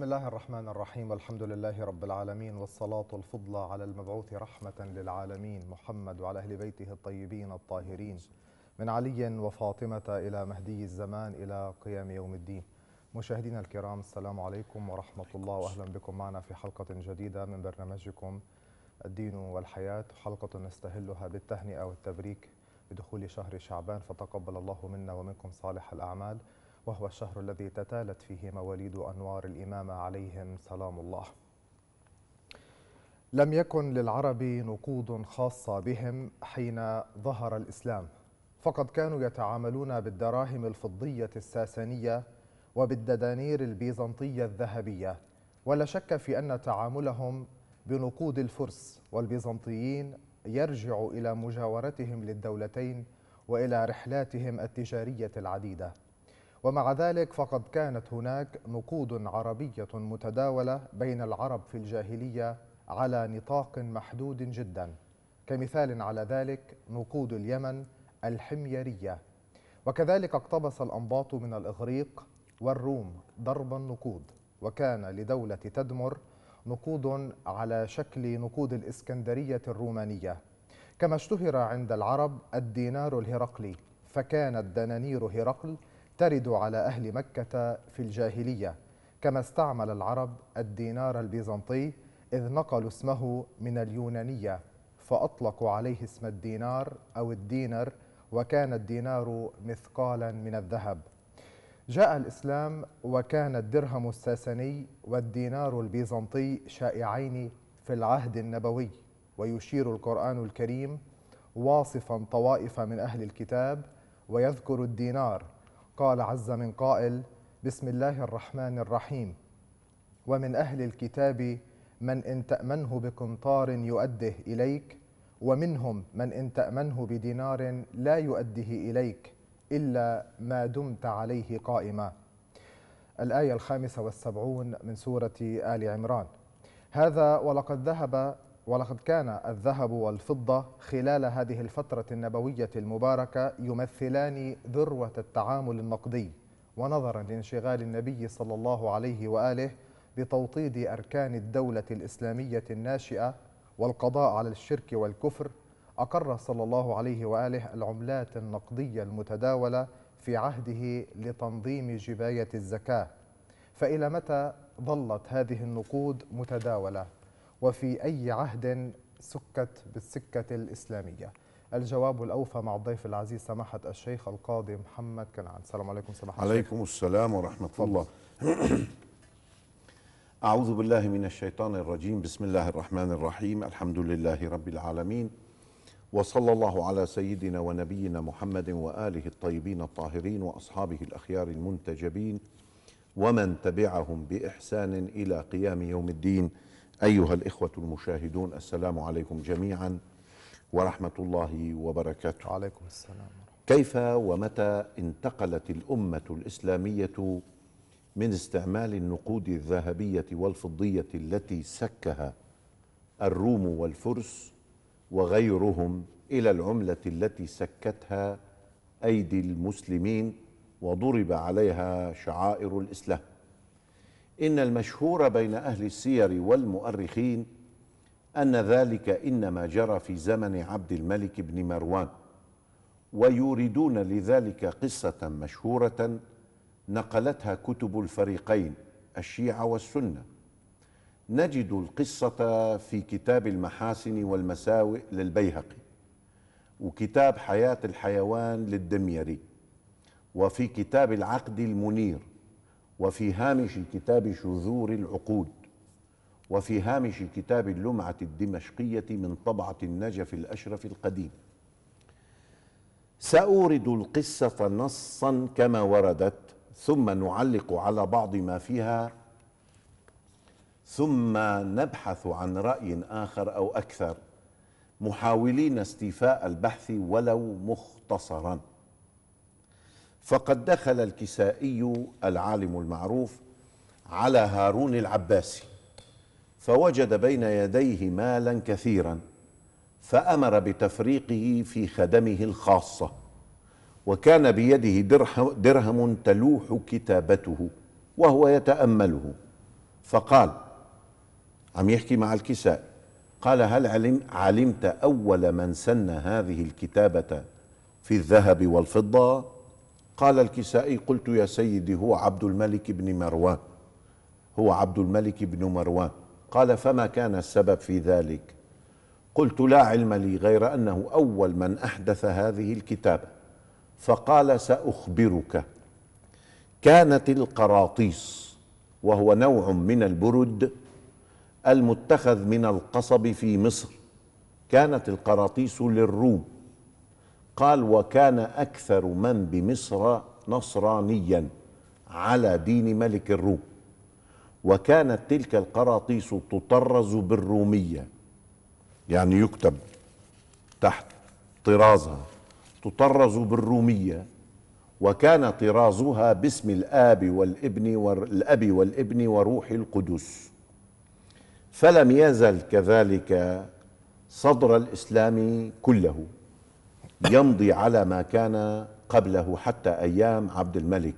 بسم الله الرحمن الرحيم الحمد لله رب العالمين والصلاة الفضلى على المبعوث رحمة للعالمين محمد وعلى أهل بيته الطيبين الطاهرين من علي وفاطمة إلى مهدي الزمان إلى قيام يوم الدين مشاهدينا الكرام السلام عليكم ورحمة الله وأهلا بكم معنا في حلقة جديدة من برنامجكم الدين والحياة حلقة نستهلها بالتهنئة والتبريك بدخول شهر شعبان فتقبل الله منا ومنكم صالح الأعمال وهو الشهر الذي تتالت فيه مواليد أنوار الإمامة عليهم سلام الله لم يكن للعرب نقود خاصة بهم حين ظهر الإسلام فقد كانوا يتعاملون بالدراهم الفضية الساسانية وبالدنانير البيزنطية الذهبية ولا شك في أن تعاملهم بنقود الفرس والبيزنطيين يرجع إلى مجاورتهم للدولتين وإلى رحلاتهم التجارية العديدة ومع ذلك فقد كانت هناك نقود عربية متداولة بين العرب في الجاهلية على نطاق محدود جدا كمثال على ذلك نقود اليمن الحميرية وكذلك اقتبس الأنباط من الإغريق والروم ضرب النقود وكان لدولة تدمر نقود على شكل نقود الإسكندرية الرومانية كما اشتهر عند العرب الدينار الهرقلي فكانت دنانير هرقل ترد على أهل مكة في الجاهلية كما استعمل العرب الدينار البيزنطي إذ نقلوا اسمه من اليونانية فأطلقوا عليه اسم الدينار أو الدينر وكان الدينار مثقالا من الذهب جاء الإسلام وكان الدرهم الساسني والدينار البيزنطي شائعين في العهد النبوي ويشير القرآن الكريم واصفا طوائف من أهل الكتاب ويذكر الدينار قال عز من قائل بسم الله الرحمن الرحيم ومن اهل الكتاب من ان تامنه بقنطار يؤده اليك ومنهم من ان تامنه بدينار لا يؤده اليك الا ما دمت عليه قائما الايه الخامسه والسبعون من سوره ال عمران هذا ولقد ذهب ولقد كان الذهب والفضة خلال هذه الفترة النبوية المباركة يمثلان ذروة التعامل النقدي ونظرا لانشغال النبي صلى الله عليه وآله بتوطيد أركان الدولة الإسلامية الناشئة والقضاء على الشرك والكفر أقر صلى الله عليه وآله العملات النقدية المتداولة في عهده لتنظيم جباية الزكاة فإلى متى ظلت هذه النقود متداولة وفي أي عهد سكت بالسكة الإسلامية الجواب الأوفى مع الضيف العزيز سماحة الشيخ القاضي محمد كنعان السلام عليكم سماحة عليكم الشيخ. السلام ورحمة طبع. الله أعوذ بالله من الشيطان الرجيم بسم الله الرحمن الرحيم الحمد لله رب العالمين وصلى الله على سيدنا ونبينا محمد وآله الطيبين الطاهرين وأصحابه الأخيار المنتجبين ومن تبعهم بإحسان إلى قيام يوم الدين أيها الإخوة المشاهدون السلام عليكم جميعا ورحمة الله وبركاته وعليكم السلام كيف ومتى انتقلت الأمة الإسلامية من استعمال النقود الذهبية والفضية التي سكها الروم والفرس وغيرهم إلى العملة التي سكتها أيدي المسلمين وضرب عليها شعائر الإسلام إن المشهور بين أهل السير والمؤرخين أن ذلك إنما جرى في زمن عبد الملك بن مروان ويوردون لذلك قصة مشهورة نقلتها كتب الفريقين الشيعة والسنة نجد القصة في كتاب المحاسن والمساوئ للبيهقي وكتاب حياة الحيوان للدميري وفي كتاب العقد المنير وفي هامش كتاب شذور العقود وفي هامش كتاب اللمعة الدمشقية من طبعة النجف الأشرف القديم سأورد القصة نصا كما وردت ثم نعلق على بعض ما فيها ثم نبحث عن رأي آخر أو أكثر محاولين استيفاء البحث ولو مختصراً فقد دخل الكسائي العالم المعروف على هارون العباسي فوجد بين يديه مالا كثيرا فأمر بتفريقه في خدمه الخاصة وكان بيده درهم تلوح كتابته وهو يتأمله فقال عم يحكي مع الكساء قال هل علم علمت أول من سن هذه الكتابة في الذهب والفضة قال الكسائي قلت يا سيدي هو عبد الملك بن مروان هو عبد الملك بن مروان قال فما كان السبب في ذلك قلت لا علم لي غير انه اول من احدث هذه الكتابه فقال ساخبرك كانت القراطيس وهو نوع من البرد المتخذ من القصب في مصر كانت القراطيس للروم قال وكان أكثر من بمصر نصرانيا على دين ملك الروم وكانت تلك القراطيس تطرز بالرومية يعني يكتب تحت طرازها تطرز بالرومية وكان طرازها باسم الآب والابن والأب والابن وروح القدس فلم يزل كذلك صدر الإسلام كله يمضي على ما كان قبله حتى أيام عبد الملك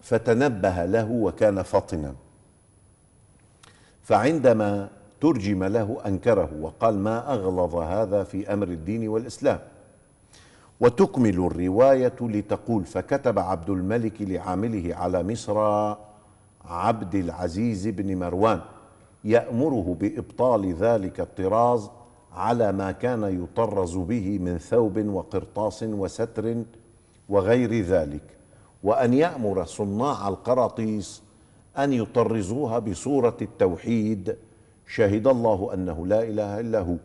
فتنبه له وكان فطنا فعندما ترجم له أنكره وقال ما أغلظ هذا في أمر الدين والإسلام وتكمل الرواية لتقول فكتب عبد الملك لعامله على مصر عبد العزيز بن مروان يأمره بإبطال ذلك الطراز على ما كان يطرز به من ثوب وقرطاس وستر وغير ذلك وان يامر صناع القراطيس ان يطرزوها بصوره التوحيد شهد الله انه لا اله الا هو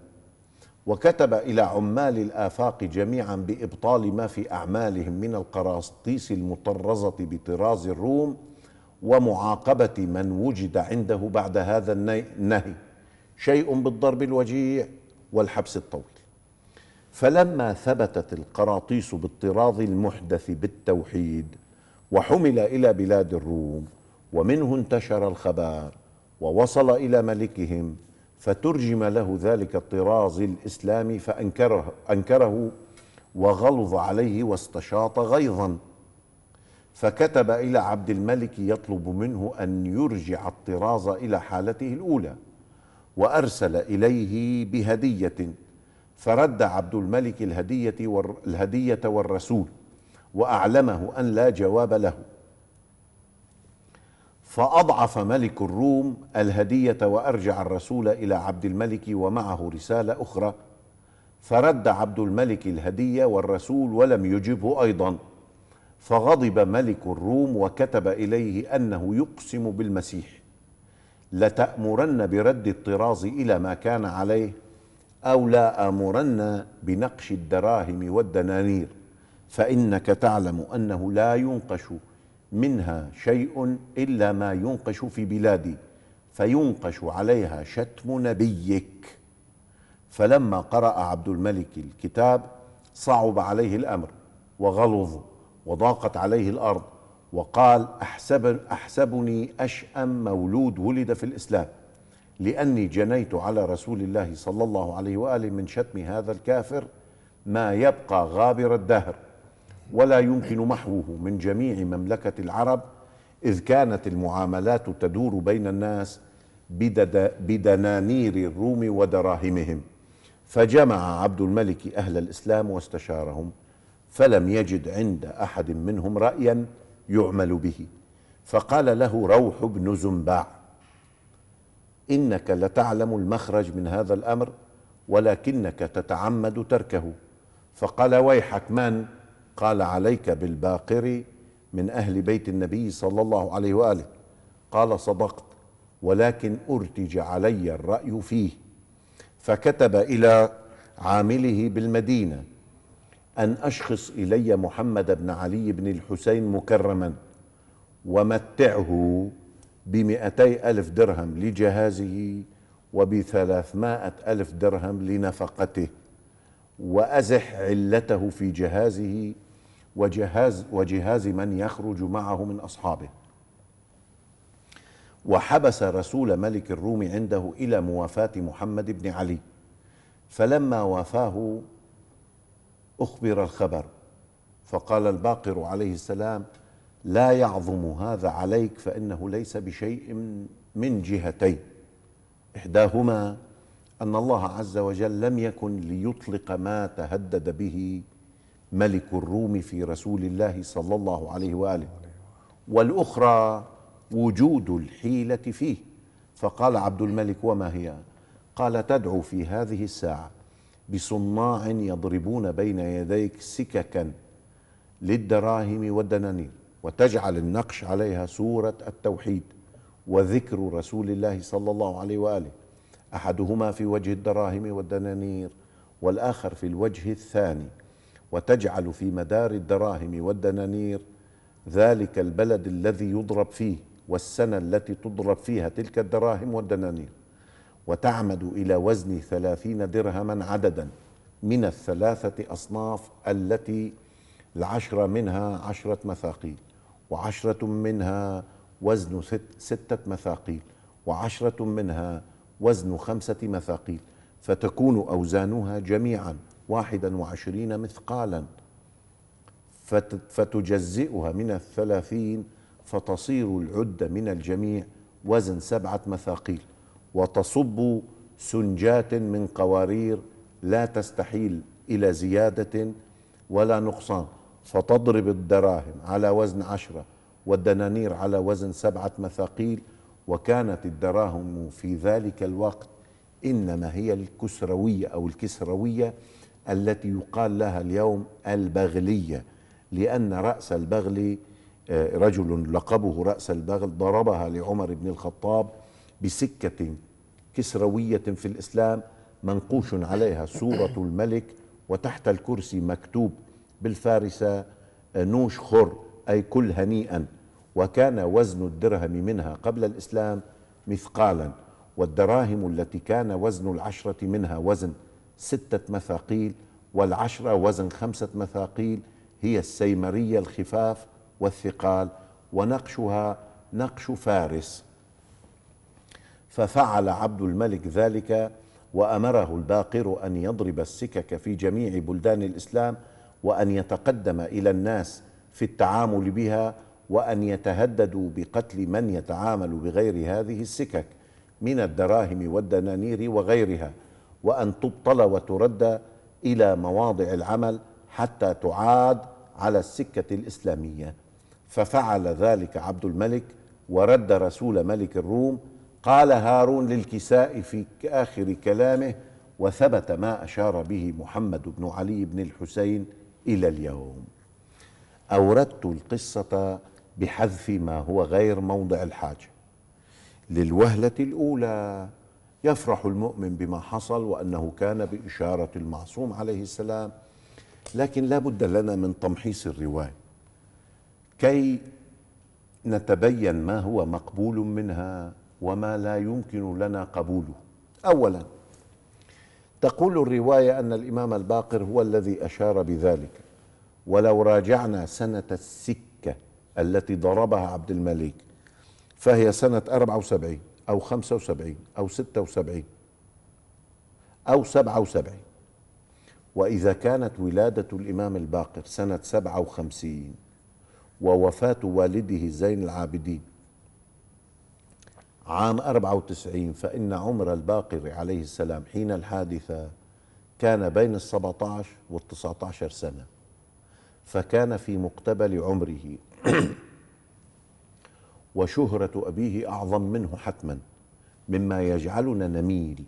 وكتب الى عمال الافاق جميعا بابطال ما في اعمالهم من القراطيس المطرزه بطراز الروم ومعاقبه من وجد عنده بعد هذا النهي شيء بالضرب الوجيع والحبس الطويل فلما ثبتت القراطيس بالطراز المحدث بالتوحيد وحمل الى بلاد الروم ومنه انتشر الخبار ووصل الى ملكهم فترجم له ذلك الطراز الاسلامي فانكره انكره وغلظ عليه واستشاط غيظا فكتب الى عبد الملك يطلب منه ان يرجع الطراز الى حالته الاولى وأرسل إليه بهدية فرد عبد الملك الهدية, الهدية والرسول وأعلمه أن لا جواب له فأضعف ملك الروم الهدية وأرجع الرسول إلى عبد الملك ومعه رسالة أخرى فرد عبد الملك الهدية والرسول ولم يجبه أيضا فغضب ملك الروم وكتب إليه أنه يقسم بالمسيح لتأمرن برد الطراز إلى ما كان عليه أو لا آمرن بنقش الدراهم والدنانير فإنك تعلم أنه لا ينقش منها شيء إلا ما ينقش في بلادي فينقش عليها شتم نبيك فلما قرأ عبد الملك الكتاب صعب عليه الأمر وغلظ وضاقت عليه الأرض وقال أحسب أحسبني أشأم مولود ولد في الإسلام لأني جنيت على رسول الله صلى الله عليه وآله من شتم هذا الكافر ما يبقى غابر الدهر ولا يمكن محوه من جميع مملكة العرب إذ كانت المعاملات تدور بين الناس بدنانير الروم ودراهمهم فجمع عبد الملك أهل الإسلام واستشارهم فلم يجد عند أحد منهم رأيا يعمل به فقال له روح بن زنباع انك لتعلم المخرج من هذا الامر ولكنك تتعمد تركه فقال ويحك من قال عليك بالباقر من اهل بيت النبي صلى الله عليه واله قال صدقت ولكن ارتج علي الراي فيه فكتب الى عامله بالمدينه أن أشخص إلي محمد بن علي بن الحسين مكرما ومتعه بمئتي ألف درهم لجهازه وبثلاثمائة ألف درهم لنفقته وأزح علته في جهازه وجهاز, وجهاز من يخرج معه من أصحابه وحبس رسول ملك الروم عنده إلى موافاة محمد بن علي فلما وافاه أخبر الخبر فقال الباقر عليه السلام لا يعظم هذا عليك فإنه ليس بشيء من جهتين إحداهما أن الله عز وجل لم يكن ليطلق ما تهدد به ملك الروم في رسول الله صلى الله عليه وآله والأخرى وجود الحيلة فيه فقال عبد الملك وما هي قال تدعو في هذه الساعة بصناع يضربون بين يديك سككا للدراهم والدنانير وتجعل النقش عليها سورة التوحيد وذكر رسول الله صلى الله عليه وآله أحدهما في وجه الدراهم والدنانير والآخر في الوجه الثاني وتجعل في مدار الدراهم والدنانير ذلك البلد الذي يضرب فيه والسنة التي تضرب فيها تلك الدراهم والدنانير وتعمد إلى وزن ثلاثين درهما عددا من الثلاثة أصناف التي العشرة منها عشرة مثاقيل وعشرة منها وزن ست ستة مثاقيل وعشرة منها وزن خمسة مثاقيل فتكون أوزانها جميعا واحدا وعشرين مثقالا فتجزئها من الثلاثين فتصير العدة من الجميع وزن سبعة مثاقيل وتصب سنجات من قوارير لا تستحيل إلى زيادة ولا نقصان فتضرب الدراهم على وزن عشرة والدنانير على وزن سبعة مثاقيل وكانت الدراهم في ذلك الوقت إنما هي الكسروية أو الكسروية التي يقال لها اليوم البغلية لأن رأس البغل آه، رجل لقبه رأس البغل ضربها لعمر بن الخطاب بسكة كسروية في الإسلام منقوش عليها صورة الملك وتحت الكرسي مكتوب بالفارسة آه، نوش خر أي كل هنيئا وكان وزن الدرهم منها قبل الإسلام مثقالا والدراهم التي كان وزن العشرة منها وزن ستة مثاقيل والعشرة وزن خمسة مثاقيل هي السيمرية الخفاف والثقال ونقشها نقش فارس ففعل عبد الملك ذلك وأمره الباقر أن يضرب السكك في جميع بلدان الإسلام وأن يتقدم إلى الناس في التعامل بها وأن يتهددوا بقتل من يتعامل بغير هذه السكك من الدراهم والدنانير وغيرها وأن تبطل وترد إلى مواضع العمل حتى تعاد على السكة الإسلامية ففعل ذلك عبد الملك ورد رسول ملك الروم قال هارون للكساء في آخر كلامه وثبت ما أشار به محمد بن علي بن الحسين إلى اليوم أوردت القصة بحذف ما هو غير موضع الحاجة للوهلة الأولى يفرح المؤمن بما حصل وأنه كان بإشارة المعصوم عليه السلام لكن لا بد لنا من تمحيص الرواية كي نتبين ما هو مقبول منها وما لا يمكن لنا قبوله اولا تقول الروايه ان الامام الباقر هو الذي اشار بذلك ولو راجعنا سنه السكه التي ضربها عبد الملك فهي سنه 74 او 75 او 76 او 77 واذا كانت ولاده الامام الباقر سنه 57 ووفاه والده زين العابدين عام 94 فإن عمر الباقر عليه السلام حين الحادثة كان بين ال 17 وال 19 سنة فكان في مقتبل عمره وشهرة أبيه أعظم منه حتما مما يجعلنا نميل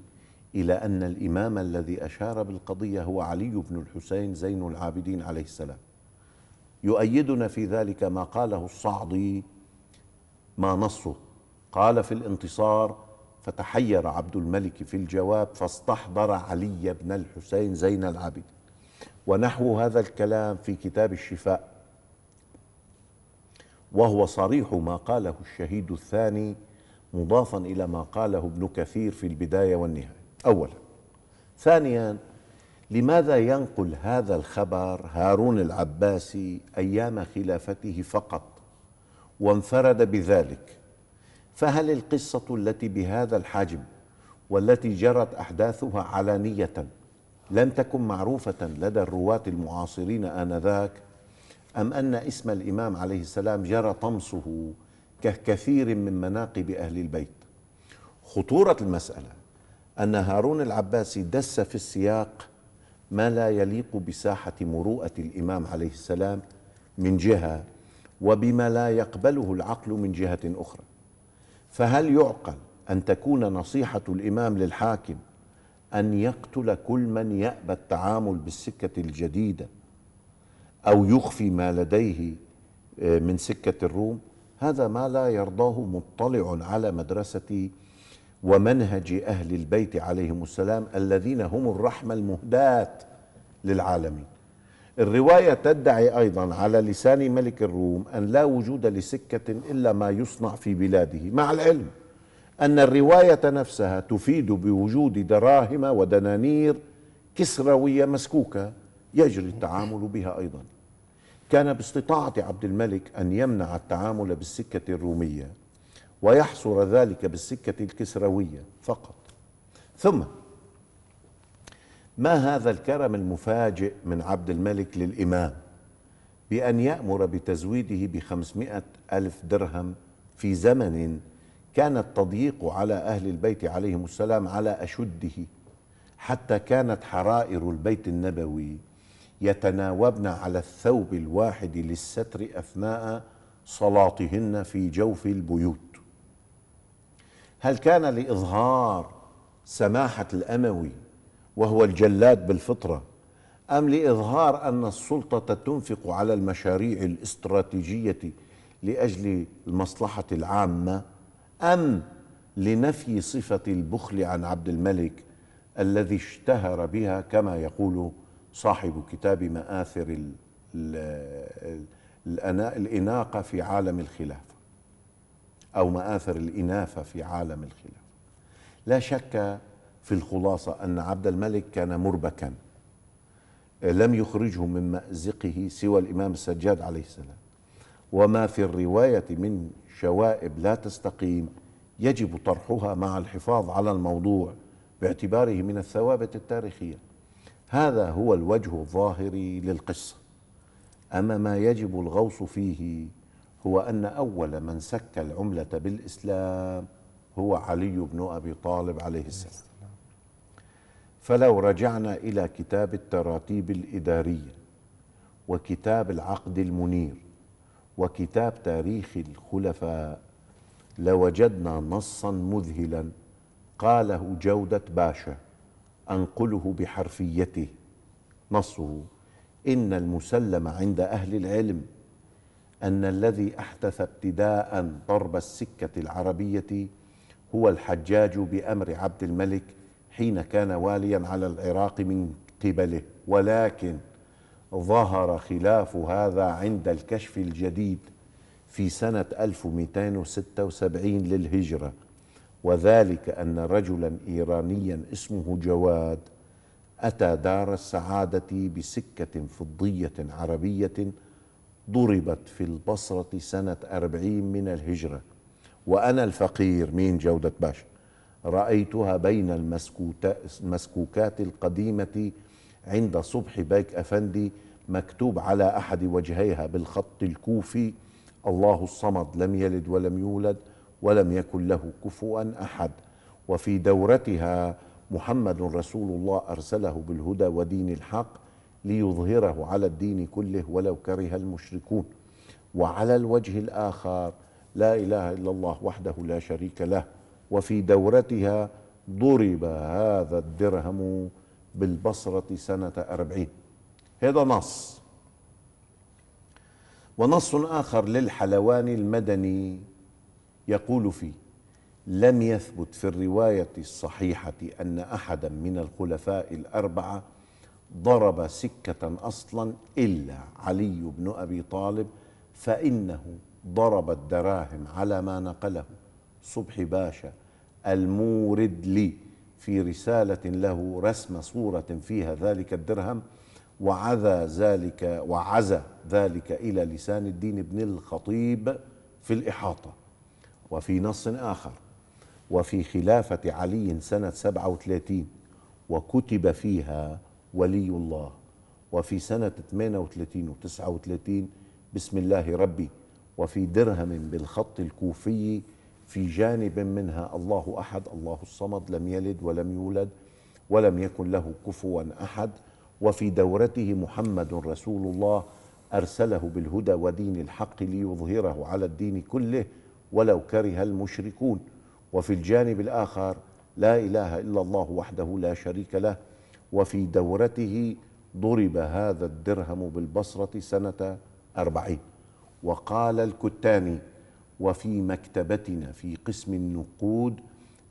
إلى أن الإمام الذي أشار بالقضية هو علي بن الحسين زين العابدين عليه السلام يؤيدنا في ذلك ما قاله الصعدي ما نصه قال في الانتصار فتحير عبد الملك في الجواب فاستحضر علي بن الحسين زين العابدين ونحو هذا الكلام في كتاب الشفاء وهو صريح ما قاله الشهيد الثاني مضافا الى ما قاله ابن كثير في البدايه والنهايه اولا ثانيا لماذا ينقل هذا الخبر هارون العباسي ايام خلافته فقط وانفرد بذلك فهل القصة التي بهذا الحجم والتي جرت أحداثها علانية لم تكن معروفة لدى الرواة المعاصرين آنذاك أم أن اسم الإمام عليه السلام جرى طمسه ككثير من مناقب أهل البيت خطورة المسألة أن هارون العباسي دس في السياق ما لا يليق بساحة مروءة الإمام عليه السلام من جهة وبما لا يقبله العقل من جهة أخرى فهل يعقل أن تكون نصيحة الإمام للحاكم أن يقتل كل من يأبى التعامل بالسكة الجديدة أو يخفي ما لديه آه، من سكة الروم هذا ما لا يرضاه مطلع على مدرسة ومنهج أهل البيت عليهم السلام الذين هم الرحمة المهداة للعالمين الرواية تدعي أيضا على لسان ملك الروم أن لا وجود لسكة إلا ما يصنع في بلاده مع العلم أن الرواية نفسها تفيد بوجود دراهم ودنانير كسروية مسكوكة يجري التعامل بها أيضا كان باستطاعة عبد الملك أن يمنع التعامل بالسكة الرومية ويحصر ذلك بالسكة الكسروية فقط ثم ما هذا الكرم المفاجئ من عبد الملك للإمام بأن يأمر بتزويده بخمسمائة ألف درهم في زمن كان التضييق على أهل البيت عليهم السلام على أشده حتى كانت حرائر البيت النبوي يتناوبن على الثوب الواحد للستر أثناء صلاتهن في جوف البيوت هل كان لإظهار سماحة الأموي وهو الجلاد بالفطرة أم لإظهار أن السلطة تنفق على المشاريع الاستراتيجية لأجل المصلحة العامة أم لنفي صفة البخل عن عبد الملك الذي اشتهر بها كما يقول صاحب كتاب مآثر الـ الـ الإناقة في عالم الخلافة أو مآثر الإنافة في عالم الخلافة لا شك في الخلاصة أن عبد الملك كان مربكا لم يخرجه من مأزقه سوى الإمام السجاد عليه السلام وما في الرواية من شوائب لا تستقيم يجب طرحها مع الحفاظ على الموضوع باعتباره من الثوابت التاريخية هذا هو الوجه الظاهري للقصة أما ما يجب الغوص فيه هو أن أول من سك العملة بالإسلام هو علي بن أبي طالب عليه السلام فلو رجعنا الى كتاب التراتيب الاداريه وكتاب العقد المنير وكتاب تاريخ الخلفاء لوجدنا نصا مذهلا قاله جوده باشا انقله بحرفيته نصه ان المسلم عند اهل العلم ان الذي احدث ابتداء ضرب السكه العربيه هو الحجاج بامر عبد الملك حين كان واليا على العراق من قبله ولكن ظهر خلاف هذا عند الكشف الجديد في سنة 1276 للهجرة وذلك أن رجلا إيرانيا اسمه جواد أتى دار السعادة بسكة فضية عربية ضربت في البصرة سنة أربعين من الهجرة وأنا الفقير مين جودة باشا رأيتها بين المسكوكات القديمة عند صبح بايك أفندي مكتوب على أحد وجهيها بالخط الكوفي الله الصمد لم يلد ولم يولد ولم يكن له كفوا أحد وفي دورتها محمد رسول الله أرسله بالهدى ودين الحق ليظهره على الدين كله ولو كره المشركون وعلى الوجه الآخر لا إله إلا الله وحده لا شريك له وفي دورتها ضرب هذا الدرهم بالبصرة سنة أربعين هذا نص ونص آخر للحلواني المدني يقول فيه لم يثبت في الرواية الصحيحة أن أحدا من الخلفاء الأربعة ضرب سكة أصلا إلا علي بن أبي طالب فإنه ضرب الدراهم على ما نقله صبحي باشا المورد لي في رسالة له رسم صورة فيها ذلك الدرهم وعذا ذلك وعزى ذلك إلى لسان الدين بن الخطيب في الإحاطة وفي نص آخر وفي خلافة علي سنة 37 وكتب فيها ولي الله وفي سنة 38 و 39 بسم الله ربي وفي درهم بالخط الكوفي في جانب منها الله احد الله الصمد لم يلد ولم يولد ولم يكن له كفوا احد وفي دورته محمد رسول الله ارسله بالهدى ودين الحق ليظهره على الدين كله ولو كره المشركون وفي الجانب الاخر لا اله الا الله وحده لا شريك له وفي دورته ضرب هذا الدرهم بالبصره سنه اربعين وقال الكتاني وفي مكتبتنا في قسم النقود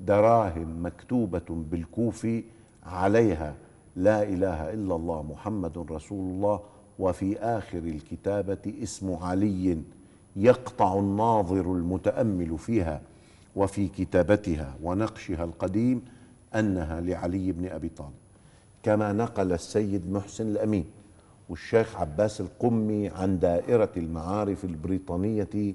دراهم مكتوبة بالكوفي عليها لا إله إلا الله محمد رسول الله وفي آخر الكتابة اسم علي يقطع الناظر المتأمل فيها وفي كتابتها ونقشها القديم أنها لعلي بن أبي طالب كما نقل السيد محسن الأمين والشيخ عباس القمي عن دائرة المعارف البريطانية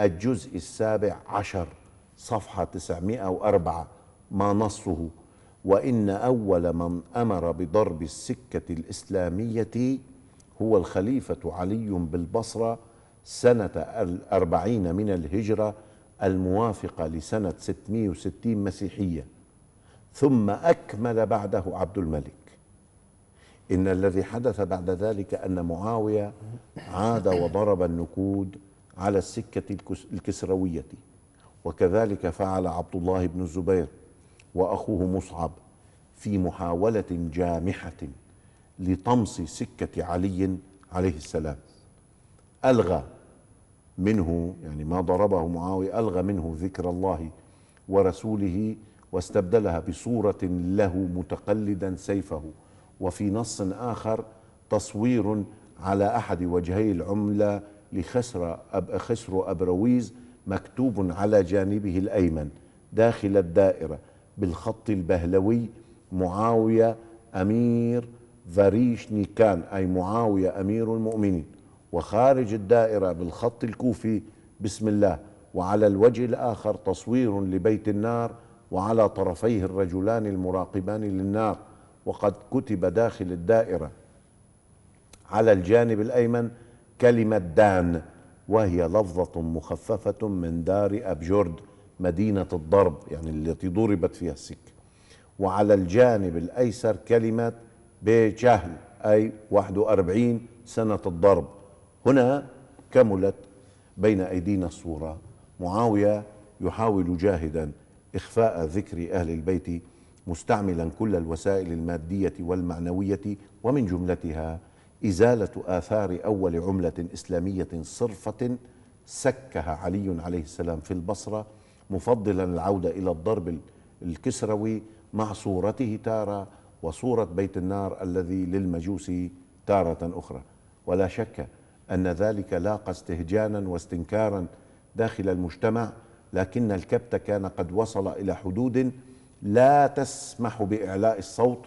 الجزء السابع عشر صفحة 904 ما نصه وإن أول من أمر بضرب السكة الإسلامية هو الخليفة علي بالبصرة سنة الأربعين من الهجرة الموافقة لسنة 660 مسيحية ثم أكمل بعده عبد الملك إن الذي حدث بعد ذلك أن معاوية عاد وضرب النقود على السكة الكسروية وكذلك فعل عبد الله بن الزبير وأخوه مصعب في محاولة جامحة لطمس سكة علي عليه السلام ألغى منه يعني ما ضربه معاوية ألغى منه ذكر الله ورسوله واستبدلها بصورة له متقلدا سيفه وفي نص آخر تصوير على أحد وجهي العملة لخسر أب خسر أبرويز مكتوب على جانبه الأيمن داخل الدائرة بالخط البهلوي معاوية أمير فريش نيكان أي معاوية أمير المؤمنين وخارج الدائرة بالخط الكوفي بسم الله وعلى الوجه الآخر تصوير لبيت النار وعلى طرفيه الرجلان المراقبان للنار وقد كتب داخل الدائرة على الجانب الأيمن كلمة دان وهي لفظة مخففة من دار أبجرد مدينة الضرب يعني التي ضربت فيها السكة وعلى الجانب الأيسر كلمة بجهل أي 41 سنة الضرب هنا كملت بين أيدينا الصورة معاوية يحاول جاهدا إخفاء ذكر أهل البيت مستعملا كل الوسائل المادية والمعنوية ومن جملتها إزالة آثار أول عملة إسلامية صرفة سكها علي عليه السلام في البصرة مفضلا العودة إلى الضرب الكسروي مع صورته تارة وصورة بيت النار الذي للمجوس تارة أخرى ولا شك أن ذلك لاقى استهجانا واستنكارا داخل المجتمع لكن الكبت كان قد وصل إلى حدود لا تسمح بإعلاء الصوت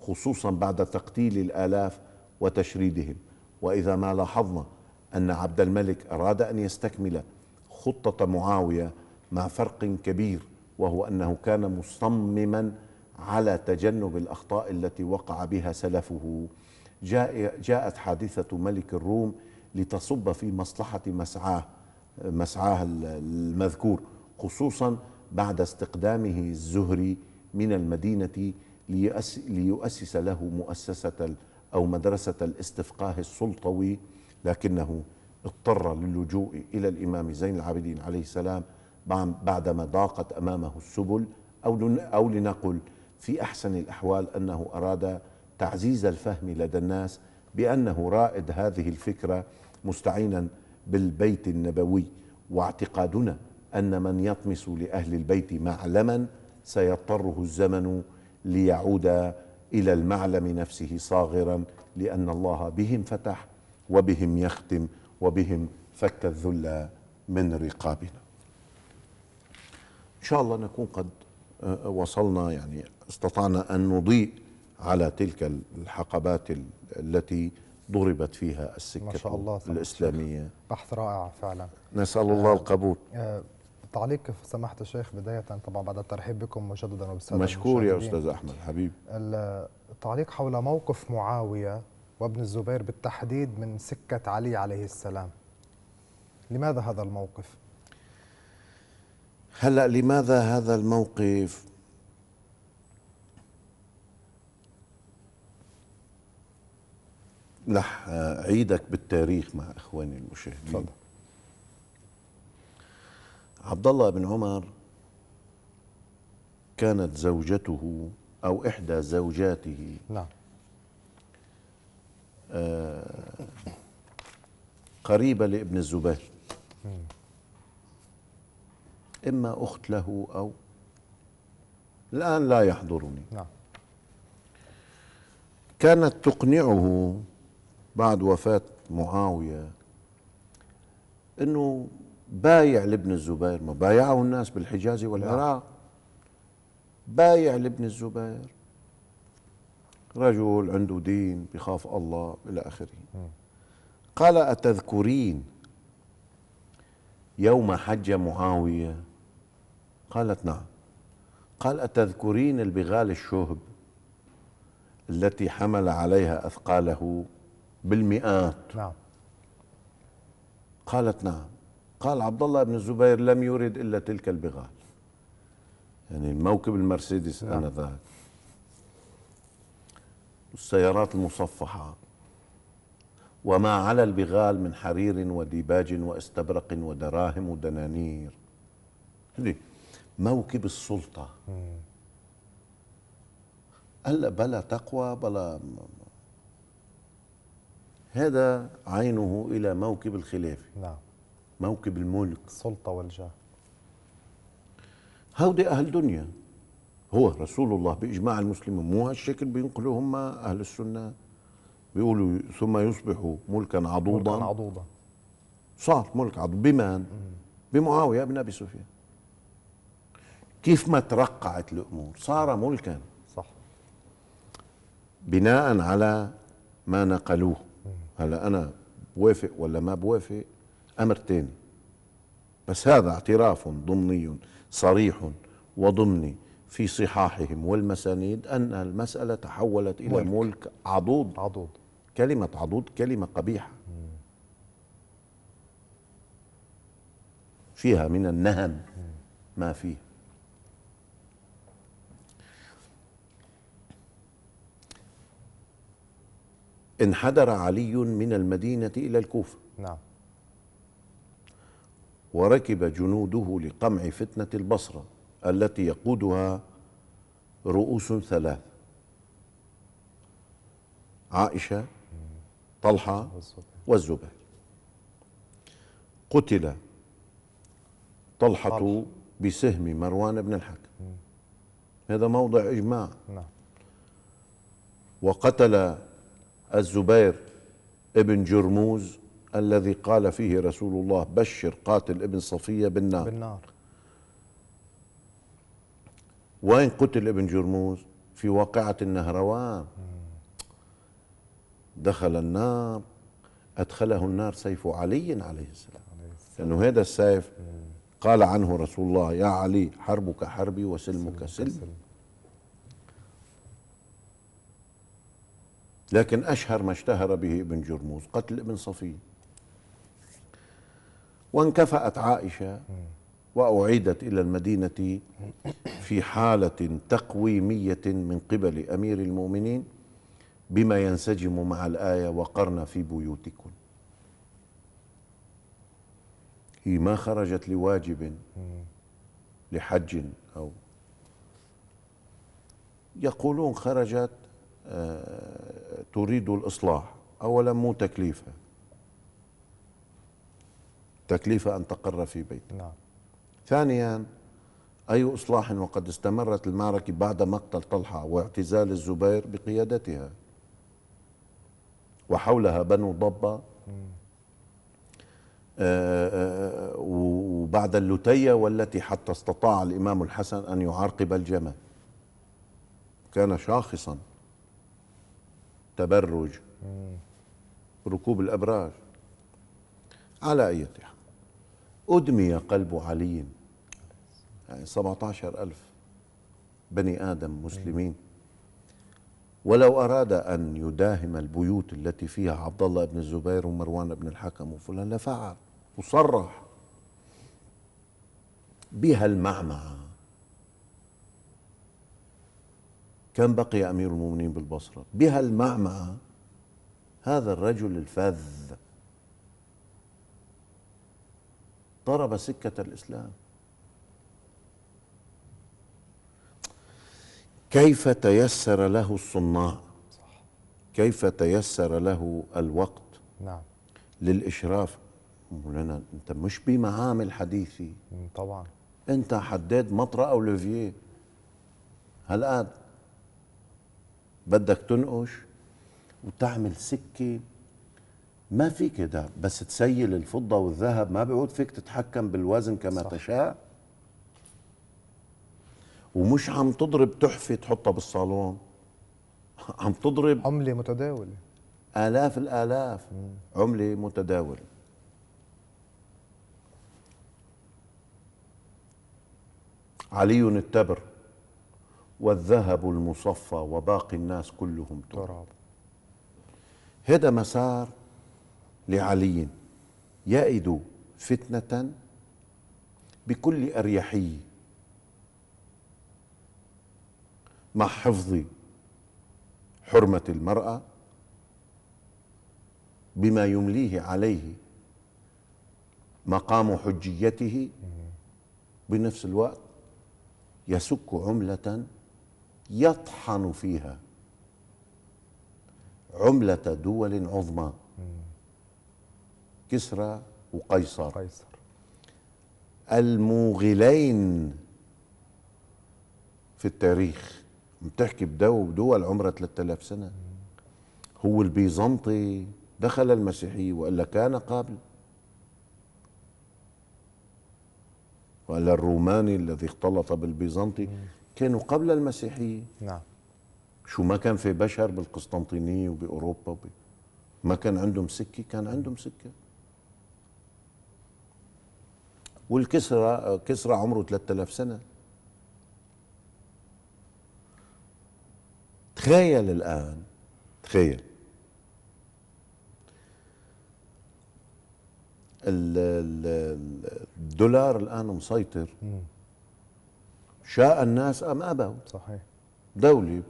خصوصا بعد تقتيل الآلاف وتشريدهم وإذا ما لاحظنا أن عبد الملك أراد أن يستكمل خطة معاوية مع فرق كبير وهو أنه كان مصمما على تجنب الأخطاء التي وقع بها سلفه جاء جاءت حادثة ملك الروم لتصب في مصلحة مسعاه مسعاه المذكور خصوصا بعد استقدامه الزهري من المدينة ليؤسس له مؤسسة أو مدرسة الاستفقاه السلطوي لكنه اضطر للجوء إلى الإمام زين العابدين عليه السلام بعدما ضاقت أمامه السبل أو أو لنقل في أحسن الأحوال أنه أراد تعزيز الفهم لدى الناس بأنه رائد هذه الفكرة مستعينا بالبيت النبوي واعتقادنا أن من يطمس لأهل البيت معلما سيضطره الزمن ليعود إلى المعلم نفسه صاغرا لأن الله بهم فتح وبهم يختم وبهم فك الذل من رقابنا إن شاء الله نكون قد آه، وصلنا يعني استطعنا أن نضيء على تلك الحقبات التي ضربت فيها السكة ما شاء الله الإسلامية بحث رائع فعلا نسأل الله آه، القبول آه، تعليق سماحه الشيخ بدايه طبعا بعد الترحيب بكم مجددا وبالساده مشكور يا استاذ احمد حبيبي التعليق حول موقف معاويه وابن الزبير بالتحديد من سكه علي عليه السلام لماذا هذا الموقف هلا لماذا هذا الموقف رح آه، اعيدك بالتاريخ مع اخواني المشاهدين تفضل عبد الله بن عمر كانت زوجته أو إحدى زوجاته نعم آه، قريبة لابن الزبير إما أخت له أو الآن لا يحضرني نعم كانت تقنعه بعد وفاة معاوية أنه بايع لابن الزبير ما بايعه الناس بالحجاز والعراق نعم. بايع لابن الزبير رجل عنده دين بخاف الله إلى آخره قال أتذكرين يوم حج معاوية قالت نعم قال أتذكرين البغال الشهب التي حمل عليها أثقاله بالمئات نعم قالت نعم قال عبد الله بن الزبير لم يرد إلا تلك البغال يعني موكب المرسيدس نعم. آنذاك والسيارات المصفحة وما على البغال من حرير وديباج واستبرق ودراهم ودنانير هذه موكب السلطة الا بلا تقوى بلا هذا عينه إلى موكب الخلافة نعم موكب الملك السلطة والجاه هودي أهل دنيا هو رسول الله بإجماع المسلمين مو هالشكل بينقلوا هم أهل السنة بيقولوا ثم يصبحوا ملكا عضوضا ملكا عضوضا صار ملك عضوض بمن؟ بمعاوية بن أبي سفيان كيف ما ترقعت الأمور صار ملكا صح بناء على ما نقلوه هلا أنا بوافق ولا ما بوافق أمر تاني بس هذا اعتراف ضمني صريح وضمني في صحاحهم والمسانيد أن المسألة تحولت إلى ملك, ملك عضوض عضوض كلمة عضوض كلمة قبيحة فيها من النهم ما فيه انحدر علي من المدينة إلى الكوفة نعم وركب جنوده لقمع فتنة البصرة التي يقودها رؤوس ثلاث عائشة طلحة والزبير قتل طلحة بسهم مروان بن الحكم هذا موضع إجماع نعم. وقتل الزبير ابن جرموز الذي قال فيه رسول الله بشر قاتل ابن صفية بالنار بالنار وين قتل ابن جرموز في واقعة النهروان دخل النار أدخله النار سيف علي عليه السلام لأنه هذا السيف قال عنه رسول الله يا علي حربك حربي وسلمك سلم لكن أشهر ما اشتهر به ابن جرموز قتل ابن صفيه وانكفأت عائشة وأعيدت إلى المدينة في حالة تقويمية من قبل أمير المؤمنين بما ينسجم مع الآية وقرن في بيوتكن هي ما خرجت لواجب لحج أو يقولون خرجت آه، تريد الإصلاح أولا مو تكليفها تكليف أن تقر في بيته نعم. ثانيا أي إصلاح وقد استمرت المعركة بعد مقتل طلحة واعتزال الزبير بقيادتها وحولها بنو ضبة آه، آه، آه، وبعد اللتية والتي حتى استطاع الإمام الحسن أن يعرقب الجمل كان شاخصا تبرج ركوب الأبراج على أي حال أدمي قلب علي يعني 17 ألف بني آدم مسلمين ولو أراد أن يداهم البيوت التي فيها عبد الله بن الزبير ومروان بن الحكم وفلان لفعل وصرح بها المعمعة كان بقي أمير المؤمنين بالبصرة بها المعمعة هذا الرجل الفذ ضرب سكة الإسلام كيف تيسر له الصناع كيف تيسر له الوقت نعم للإشراف لنا أنت مش بمعامل حديثي طبعا أنت حداد مطرة أو لوفيه قاد بدك تنقش وتعمل سكة ما في كده بس تسيل الفضة والذهب ما بيعود فيك تتحكم بالوزن كما صح. تشاء ومش عم تضرب تحفة تحطها بالصالون عم تضرب عملة متداولة آلاف الآلاف عملة متداولة علي التبر والذهب المصفى وباقي الناس كلهم تراب هذا مسار لعلي يئد فتنة بكل أريحية مع حفظ حرمة المرأة بما يمليه عليه مقام حجيته بنفس الوقت يسك عملة يطحن فيها عملة دول عظمى كسرى وقيصر قيصر الموغلين في التاريخ بتحكي بدو بدول عمرها 3000 سنه هو البيزنطي دخل المسيحيه والا كان قبل والا الروماني الذي اختلط بالبيزنطي كانوا قبل المسيحيه نعم شو ما كان في بشر بالقسطنطينيه وباوروبا ما كان عندهم سكه كان عندهم سكه والكسرى كسرى عمره 3000 سنه تخيل الان تخيل الدولار الان مسيطر شاء الناس ام ابوا صحيح دوله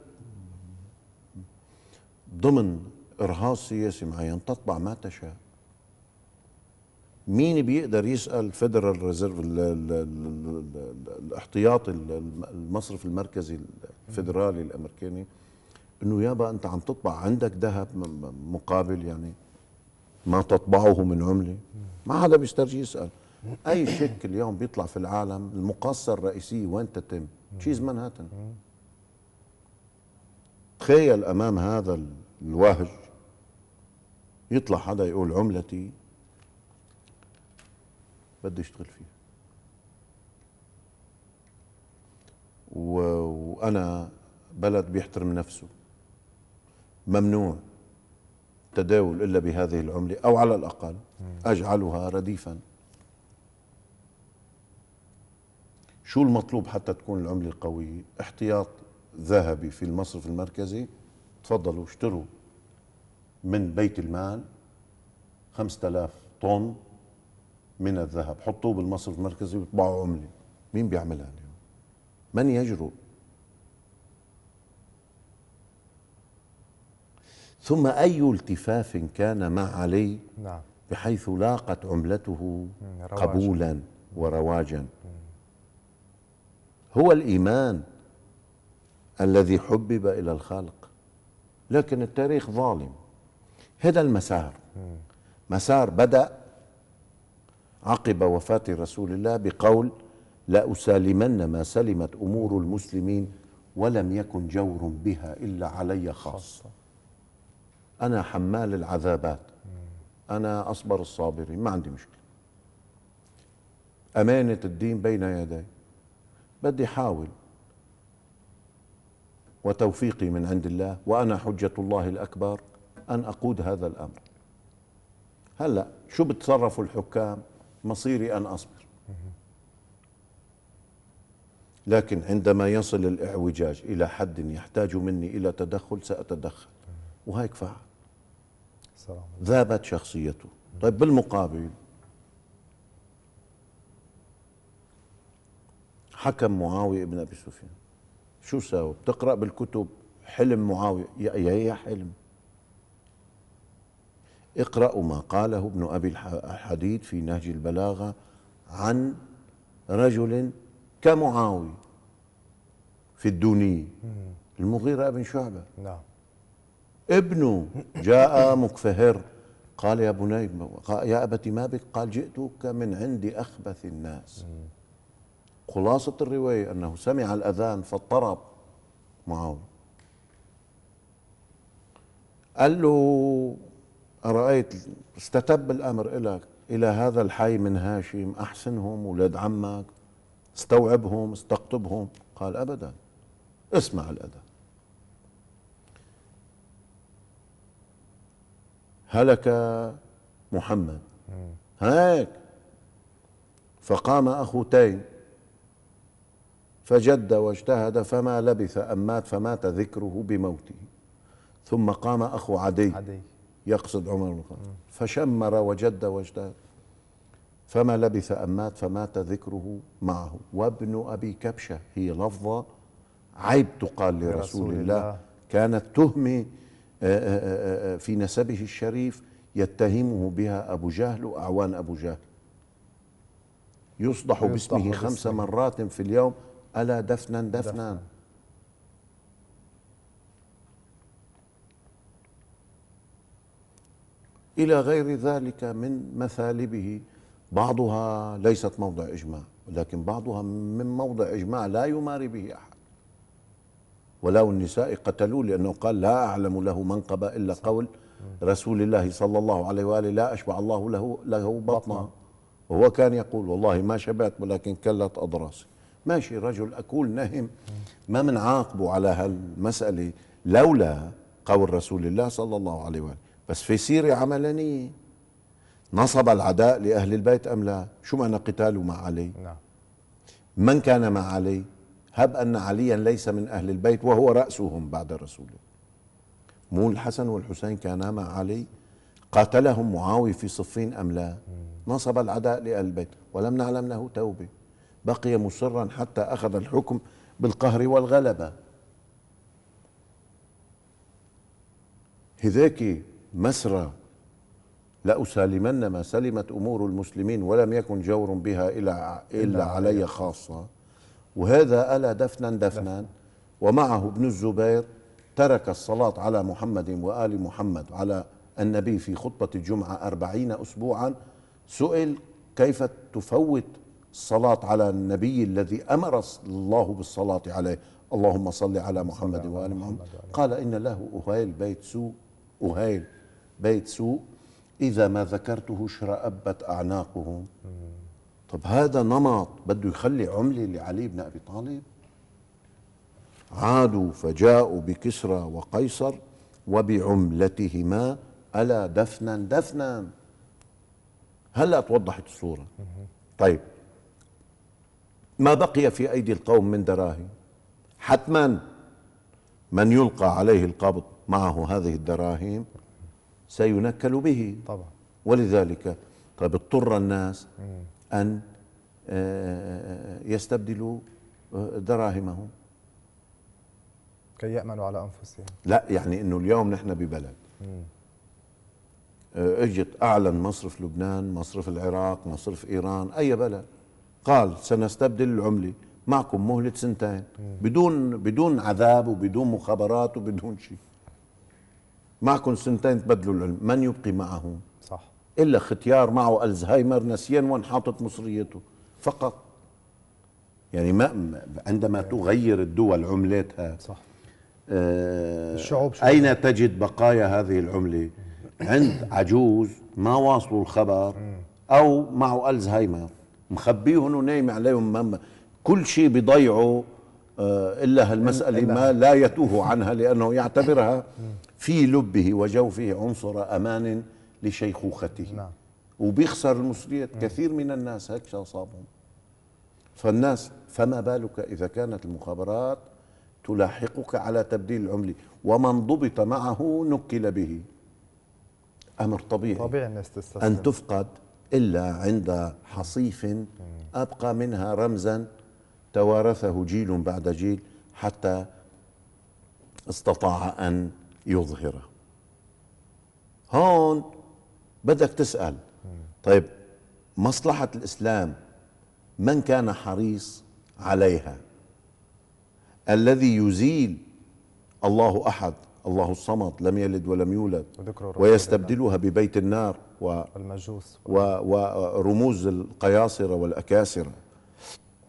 ضمن ارهاص سياسي معين تطبع ما تشاء مين بيقدر يسال فيدرال ريزيرف الاحتياطي المصرف المركزي الفيدرالي الامريكاني انه يابا انت عم تطبع عندك ذهب مقابل يعني ما تطبعه من عمله ما حدا بيسترجي يسال اي شك اليوم بيطلع في العالم المقاصه الرئيسيه وين تتم؟ تشيز مانهاتن تخيل امام هذا الوهج يطلع حدا يقول عملتي بده يشتغل فيها و... وانا بلد بيحترم نفسه ممنوع تداول الا بهذه العمله او على الاقل اجعلها رديفا شو المطلوب حتى تكون العمله القويه احتياط ذهبي في المصرف المركزي تفضلوا اشتروا من بيت المال 5000 طن من الذهب حطوه بالمصرف المركزي ويطبعوا عمله مين بيعملها اليوم من يجرؤ ثم أي التفاف كان مع علي نعم. بحيث لاقت عملته رواجاً. قبولا ورواجا هو الإيمان الذي حبب إلى الخالق لكن التاريخ ظالم هذا المسار مسار بدأ عقب وفاة رسول الله بقول لأسالمن ما سلمت أمور المسلمين ولم يكن جور بها إلا علي خاصة أنا حمال العذابات أنا أصبر الصابرين ما عندي مشكلة أمانة الدين بين يدي بدي أحاول وتوفيقي من عند الله وأنا حجة الله الأكبر أن أقود هذا الأمر هلأ شو بتصرفوا الحكام مصيري أن أصبر لكن عندما يصل الإعوجاج إلى حد يحتاج مني إلى تدخل سأتدخل وهيك فعل ذابت شخصيته طيب بالمقابل حكم معاوية بن أبي سفيان شو ساوي بتقرأ بالكتب حلم معاوية يا, يا حلم اقرأوا ما قاله ابن أبي الحديد في نهج البلاغة عن رجل كمعاوية في الدونية المغيرة بن شعبة نعم ابنه جاء مكفهر قال يا بني يا أبتي ما بك قال جئتك من عند أخبث الناس خلاصة الرواية أنه سمع الأذان فاضطرب معاوية قال له أرأيت استتب الأمر لك إلى هذا الحي من هاشم أحسنهم ولاد عمك استوعبهم استقطبهم قال أبدا اسمع الأذى هلك محمد هيك فقام أخوتين فجد واجتهد فما لبث أن مات فمات ذكره بموته ثم قام أخو عدي, عدي. يقصد عمر بن الخطاب فشمر وجد واجتهد فما لبث أن مات فمات ذكره معه وابن أبي كبشة هي لفظة عيب تقال لرسول, الله. الله كانت تهمة آه، آه، آه، في نسبه الشريف يتهمه بها أبو جهل وأعوان أبو جهل يصدح, يصدح باسمه خمس مرات في اليوم ألا دفنا دفنا, دفنا. إلى غير ذلك من مثالبه بعضها ليست موضع إجماع ولكن بعضها من موضع إجماع لا يماري به أحد ولو النساء قتلوه لأنه قال لا أعلم له منقبة إلا قول رسول الله صلى الله عليه وآله لا أشبع الله له, له بطنا وهو كان يقول والله ما شبعت ولكن كلت أضراسي ماشي رجل أكول نهم ما من عاقبه على هالمسألة لولا قول رسول الله صلى الله عليه وآله بس في سيرة عملانية نصب العداء لأهل البيت أم لا شو معنى قتاله مع علي نعم. من كان مع علي هب أن عليا ليس من أهل البيت وهو رأسهم بعد رسوله مو الحسن والحسين كانا مع علي قاتلهم معاوية في صفين أم لا نصب العداء لأهل البيت ولم نعلم له توبة بقي مصرا حتى أخذ الحكم بالقهر والغلبة هذاك مسرى لأسالمن ما سلمت أمور المسلمين ولم يكن جور بها إلا, إلا علي خاصة وهذا ألا دفنا دفنا ومعه ابن الزبير ترك الصلاة على محمد وآل محمد على النبي في خطبة الجمعة أربعين أسبوعا سئل كيف تفوت الصلاة على النبي الذي أمر الله بالصلاة عليه اللهم صل على محمد وآل محمد قال إن له أهيل بيت سوء أهيل بيت سوء إذا ما ذكرته شرأبت أعناقهم طب هذا نمط بده يخلي عملة لعلي بن أبي طالب عادوا فجاءوا بكسرى وقيصر وبعملتهما ألا دفنا دفنا هلا توضحت الصورة طيب ما بقي في أيدي القوم من دراهم حتما من يلقى عليه القبض معه هذه الدراهم سينكل به طبعا ولذلك طيب اضطر الناس أن آه، يستبدلوا آه، دراهمهم كي يأمنوا على أنفسهم لا يعني أنه اليوم نحن ببلد آه، اجت أعلن مصرف لبنان مصرف العراق مصرف إيران أي بلد قال سنستبدل العملة معكم مهلة سنتين بدون بدون عذاب وبدون مخابرات وبدون شيء معكم سنتين تبدلوا العلم من يبقي معه صح إلا ختيار معه ألزهايمر نسيان وين حاطط مصريته فقط يعني ما عندما تغير الدول عملاتها صح آه الشعوب شعوب. أين تجد بقايا هذه العملة عند عجوز ما واصلوا الخبر أو معه ألزهايمر مخبيهم ونايم عليهم مم. كل شيء بيضيعه آه، إلا هالمسألة ما لا يتوه عنها لأنه يعتبرها في لبه وجوفه عنصر أمان لشيخوخته نعم. وبيخسر المسؤوليات كثير من الناس هيك أصابهم فالناس فما بالك إذا كانت المخابرات تلاحقك على تبديل العملة ومن ضبط معه نكل به أمر طبيعي طبيعي الناس تستسلم أن تفقد إلا عند حصيف أبقى منها رمزا توارثه جيل بعد جيل حتى استطاع أن يظهره هون بدك تسأل طيب مصلحة الإسلام من كان حريص عليها الذي يزيل الله أحد الله الصمد لم يلد ولم يولد ويستبدلها ببيت النار و المجوس و ورموز القياصرة والأكاسرة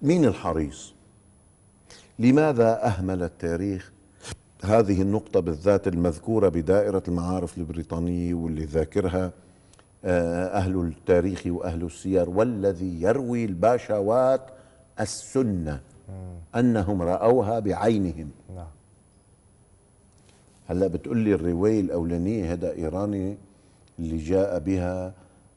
مين الحريص لماذا أهمل التاريخ هذه النقطة بالذات المذكورة بدائرة المعارف البريطانية واللي ذاكرها آه، أهل التاريخ وأهل السير والذي يروي الباشوات السنة أنهم رأوها بعينهم نعم هلا بتقول لي الرواية الأولانية هذا إيراني اللي جاء بها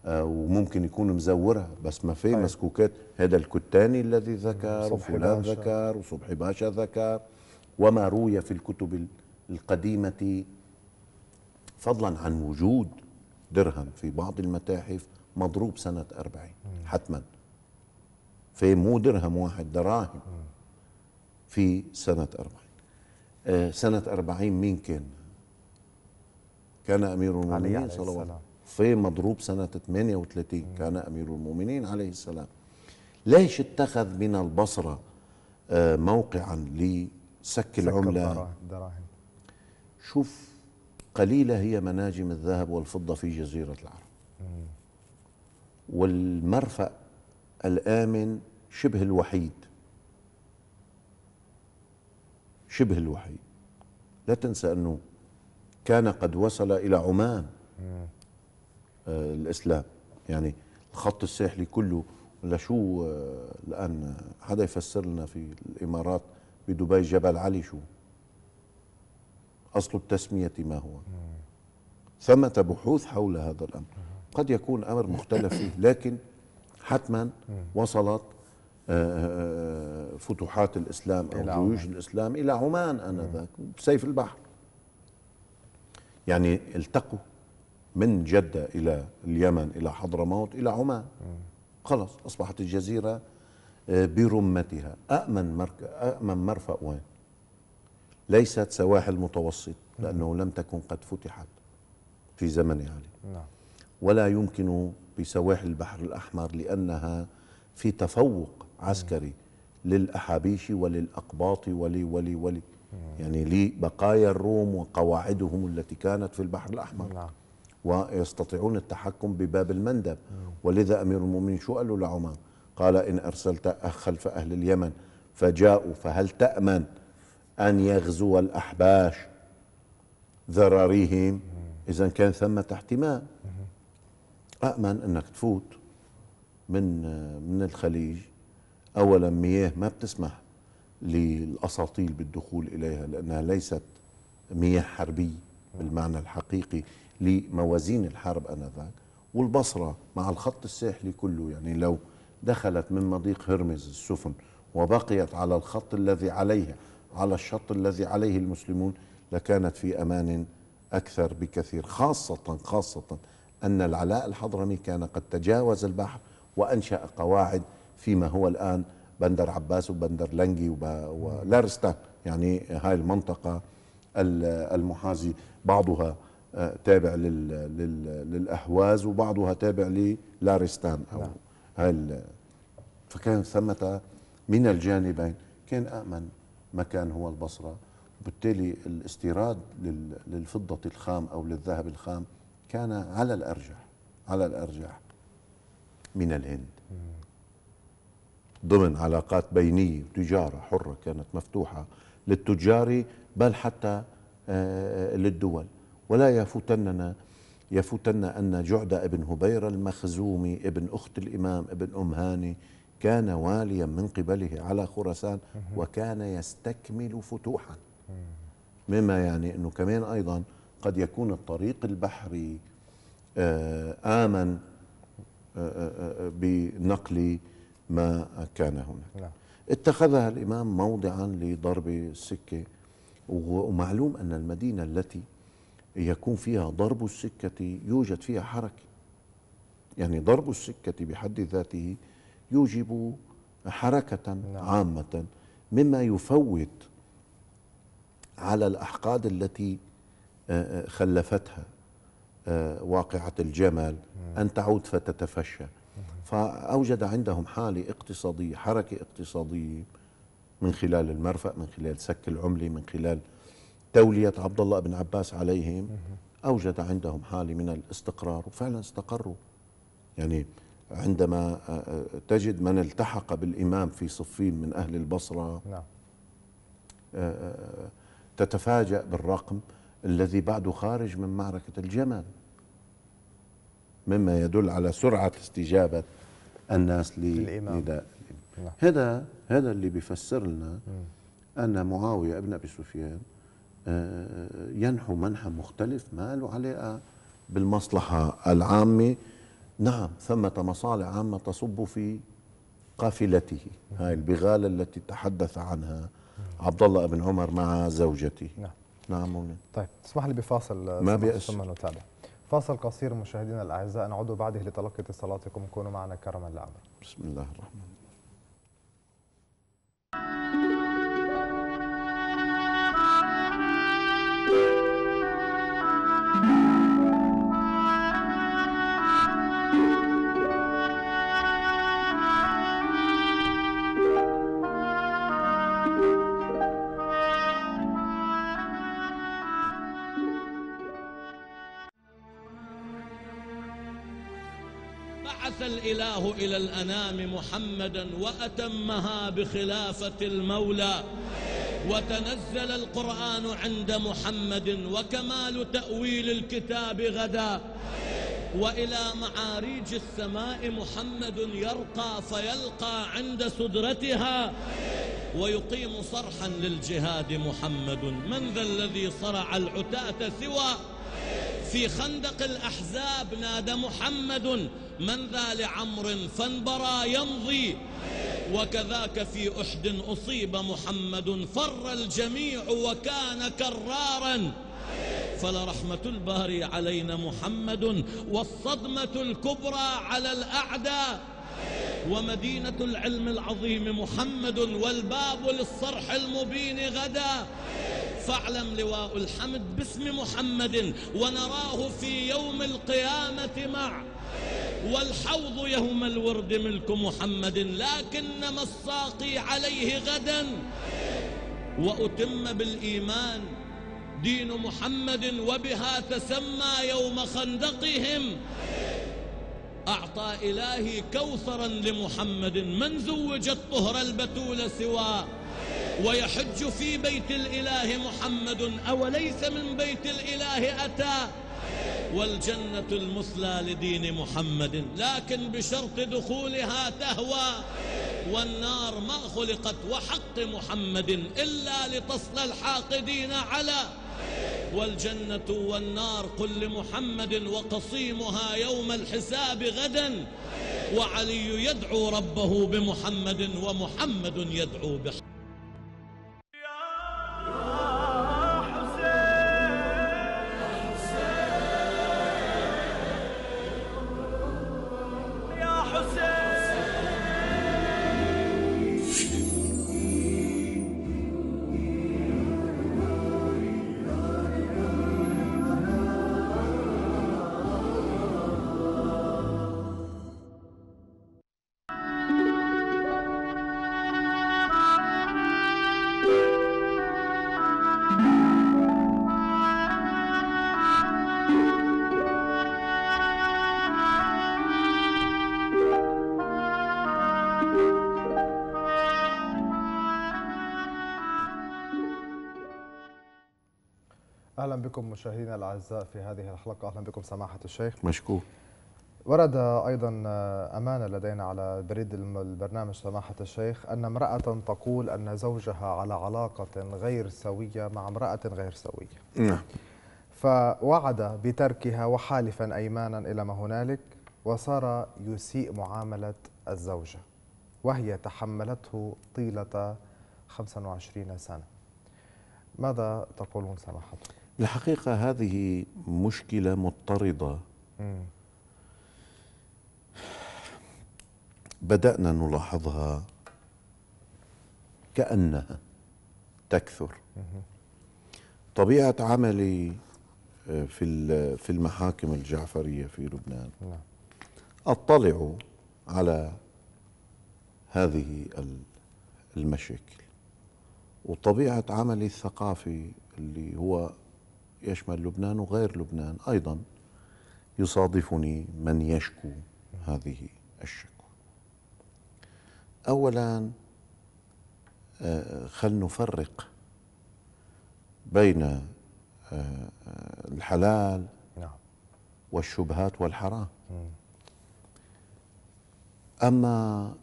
آه، وممكن يكون مزورها بس ما في طيب. مسكوكات هذا الكتاني الذي ذكر وفلان ذكر وصبحي باشا ذكر وما روي في الكتب القديمة فضلا عن وجود درهم في بعض المتاحف مضروب سنة أربعين حتما في مو درهم واحد دراهم في سنة أربعين آه سنة أربعين مين كان كان أمير المؤمنين صلى الله عليه وسلم في مضروب سنة 38 كان أمير المؤمنين عليه السلام ليش اتخذ من البصرة آه، موقعا سك العملة الدراهم شوف قليلة هي مناجم الذهب والفضة في جزيرة العرب والمرفأ الآمن شبه الوحيد شبه الوحيد لا تنسى أنه كان قد وصل إلى عمان آه الإسلام يعني الخط الساحلي كله ولا شو آه الآن حدا يفسر لنا في الإمارات بدبي جبل علي شو أصل التسمية ما هو ثمة بحوث حول هذا الأمر قد يكون أمر مختلف فيه لكن حتما وصلت آه، آه، آه، فتوحات الإسلام أو جيوش الإسلام إلى عمان آنذاك سيف البحر يعني التقوا من جدة إلى اليمن إلى حضرموت إلى عمان خلص أصبحت الجزيرة آه، برمتها أأمن, مرك أأمن مرفأ وين ليست سواحل متوسط لأنه لم تكن قد فتحت في زمن علي نعم. ولا يمكن بسواحل البحر الأحمر لأنها في تفوق عسكري للأحابيش وللأقباط ولي ولي ولي يعني لبقايا الروم وقواعدهم التي كانت في البحر الأحمر نعم. ويستطيعون التحكم بباب المندب ولذا أمير المؤمنين شو قال له لعمر قال إن أرسلت أخ خلف أهل اليمن فجاءوا فهل تأمن أن يغزو الأحباش ذراريهم إذا كان ثمة احتمال أأمن أنك تفوت من من الخليج أولا مياه ما بتسمح للأساطيل بالدخول إليها لأنها ليست مياه حربية بالمعنى الحقيقي لموازين الحرب آنذاك والبصرة مع الخط الساحلي كله يعني لو دخلت من مضيق هرمز السفن وبقيت على الخط الذي عليها على الشط الذي عليه المسلمون لكانت في امان اكثر بكثير خاصه خاصه ان العلاء الحضرمي كان قد تجاوز البحر وانشا قواعد فيما هو الان بندر عباس وبندر لنجي ولارستان يعني هاي المنطقه المحازي بعضها آه، تابع للاهواز وبعضها تابع للارستان او نعم. هاي فكان ثمة من الجانبين كان أأمن مكان هو البصرة وبالتالي الاستيراد للفضة الخام أو للذهب الخام كان على الأرجح على الأرجح من الهند ضمن علاقات بينية وتجارة حرة كانت مفتوحة للتجار بل حتى آه، آه، للدول ولا يفوتننا يفوتنا أن جعدة ابن هبيرة المخزومي ابن أخت الإمام ابن أم هاني كان واليا من قبله على خراسان وكان يستكمل فتوحا مما يعني أنه كمان أيضا قد يكون الطريق البحري آه، آمن آه، آه، بنقل ما كان هناك نعم. اتخذها الإمام موضعا لضرب السكة ومعلوم أن المدينة التي يكون فيها ضرب السكة يوجد فيها حركة يعني ضرب السكة بحد ذاته يوجب حركة نعم. عامة مما يفوت على الأحقاد التي آه، آه، خلفتها آه، واقعة الجمل نعم. أن تعود فتتفشى فأوجد عندهم حالة اقتصادية حركة اقتصادية من خلال المرفأ من خلال سك العملة من خلال تولية عبد الله بن عباس عليهم أوجد عندهم حالة من الاستقرار وفعلا استقروا يعني عندما آه، آه، تجد من التحق بالإمام في صفين من أهل البصرة نعم. آه، تتفاجأ بالرقم الذي بعده خارج من معركة الجمل مما يدل على سرعة استجابة الناس لنداء نعم. هذا هذا اللي بيفسر لنا أن معاوية ابن أبي سفيان ينحو منحى مختلف ما له علاقة بالمصلحة العامة نعم ثمة مصالح عامة تصب في قافلته هاي البغالة التي تحدث عنها عبد الله بن عمر مع زوجته نعم نعم مولي. طيب اسمح لي بفاصل ما بيأس ثم نتابع فاصل قصير مشاهدينا الأعزاء نعود بعده لتلقي اتصالاتكم كونوا معنا كرما لأمر بسم الله الرحمن الرحيم محمدا وأتمها بخلافة المولى وتنزل القرآن عند محمد وكمال تأويل الكتاب غدا وإلى معاريج السماء محمد يرقى فيلقى عند سدرتها ويقيم صرحا للجهاد محمد من ذا الذي صرع العتاة سوى في خندق الأحزاب نادى محمد من ذا لعمر فانبرى يمضي وكذاك في أحد أصيب محمد فر الجميع وكان كرارا فلرحمة الباري علينا محمد والصدمة الكبرى على الأعداء ومدينة العلم العظيم محمد والباب للصرح المبين غدا فاعلم لواء الحمد باسم محمد ونراه في يوم القيامة مع والحوض يوم الورد ملك محمد لكنما الساقي عليه غدا وأتم بالإيمان دين محمد وبها تسمى يوم خندقهم أعطى إلهي كوثرا لمحمد من زوج الطهر البتول سواه ويحج في بيت الإله محمد أوليس من بيت الإله أتى والجنة المثلى لدين محمد لكن بشرط دخولها تهوى والنار ما خلقت وحق محمد إلا لتصل الحاقدين على والجنة والنار قل لمحمد وقصيمها يوم الحساب غدا وعلي يدعو ربه بمحمد ومحمد يدعو بحق اهلا بكم مشاهدينا الاعزاء في هذه الحلقه اهلا بكم سماحه الشيخ مشكور ورد ايضا امانه لدينا على بريد البرنامج سماحه الشيخ ان امراه تقول ان زوجها على علاقه غير سويه مع امراه غير سويه نعم فوعد بتركها وحالفا ايمانا الى ما هنالك وصار يسيء معامله الزوجه وهي تحملته طيله 25 سنه ماذا تقولون سماحتكم؟ الحقيقة هذه مشكلة مضطردة بدأنا نلاحظها كأنها تكثر طبيعة عملي آه، في في المحاكم الجعفرية في لبنان نعم. أطلع على هذه المشاكل وطبيعة عملي الثقافي اللي هو يشمل لبنان وغير لبنان أيضا يصادفني من يشكو هذه الشكوى أولا آه، خل نفرق بين آه، آه، الحلال نعم. والشبهات والحرام أما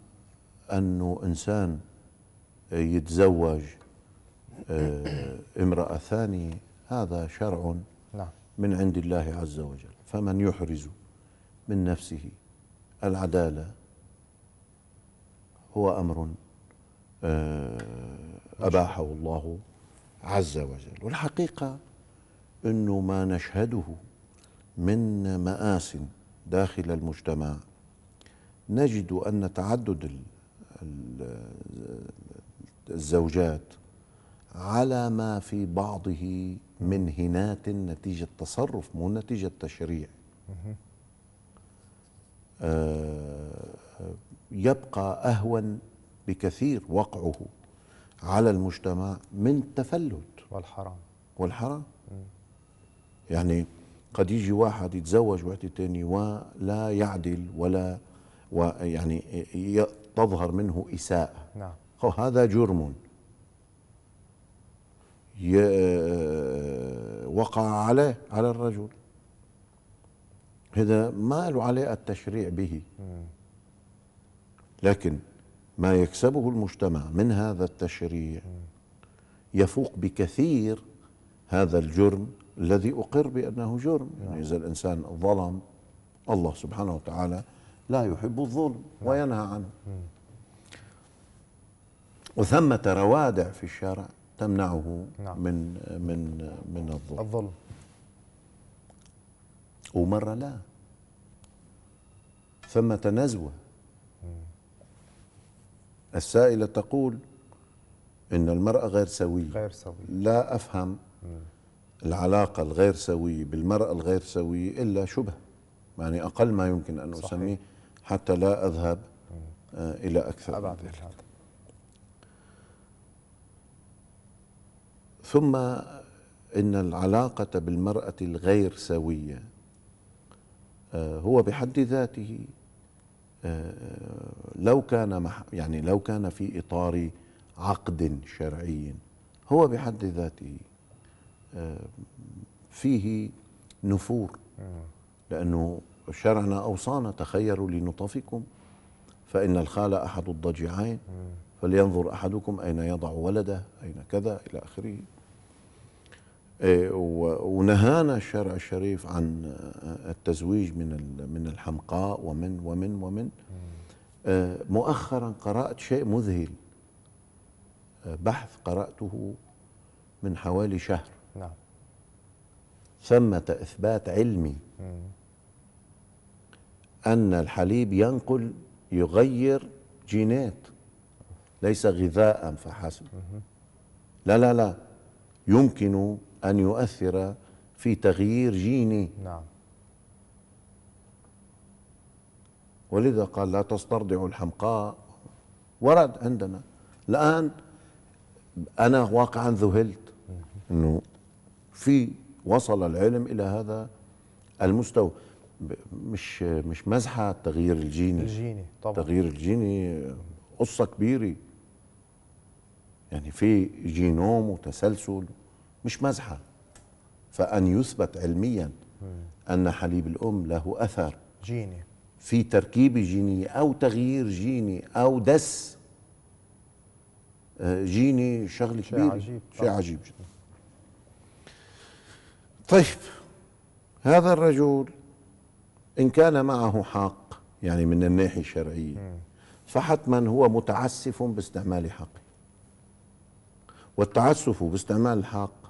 أنه إنسان يتزوج امرأة ثانية هذا شرع نعم. من عند الله عز وجل فمن يحرز من نفسه العدالة هو أمر آه، أباحه الله عز وجل والحقيقة أنه ما نشهده من مآس داخل المجتمع نجد أن تعدد الزوجات على ما في بعضه من هنات نتيجة تصرف مو نتيجة تشريع آه، يبقى أهون بكثير وقعه على المجتمع من التفلت والحرام والحرام يعني قد يجي واحد يتزوج وحده تاني ولا يعدل ولا ويعني تظهر منه إساءة نعم. هذا جرم وقع عليه على الرجل هذا ما له عليه التشريع به لكن ما يكسبه المجتمع من هذا التشريع يفوق بكثير هذا الجرم الذي أقر بأنه جرم نعم. يعني إذا الإنسان ظلم الله سبحانه وتعالى لا يحب الظلم نعم. وينهى عنه وثمة روادع في الشارع تمنعه نعم. من من من الظلم الظلم ومرة لا ثمة نزوة السائلة تقول إن المرأة غير سوية غير سوية لا أفهم العلاقة الغير سوية بالمرأة الغير سوية إلا شبه يعني أقل ما يمكن أن أسميه حتى لا أذهب آه، إلى أكثر أبعد ثم ان العلاقه بالمراه الغير سويه آه، هو بحد ذاته آه، لو كان يعني لو كان في اطار عقد شرعي هو بحد ذاته آه، فيه نفور لانه شرعنا اوصانا تخيروا لنطفكم فان الخال احد الضجيعين فلينظر احدكم اين يضع ولده اين كذا الى اخره إيه، ونهانا الشرع الشريف عن آه، التزويج من من الحمقاء ومن ومن ومن آه، مؤخرا قرأت شيء مذهل آه، بحث قرأته من حوالي شهر نعم ثمة إثبات علمي أن الحليب ينقل يغير جينات ليس غذاء فحسب لا لا لا يمكن أن يؤثر في تغيير جيني نعم ولذا قال لا تسترضعوا الحمقاء ورد عندنا الآن أنا واقعا ذهلت أنه في وصل العلم إلى هذا المستوى مش مش مزحة التغيير الجيني الجيني طبعا التغيير الجيني قصة كبيرة يعني في جينوم وتسلسل مش مزحة فأن يثبت علميا أن حليب الأم له أثر جيني في تركيبة جينية أو تغيير جيني أو دس آه، جيني شغل شيء كبير عجيب شيء عجيب جدا طيب هذا الرجل إن كان معه حق يعني من الناحية الشرعية فحتما هو متعسف باستعمال حقه والتعسف باستعمال الحق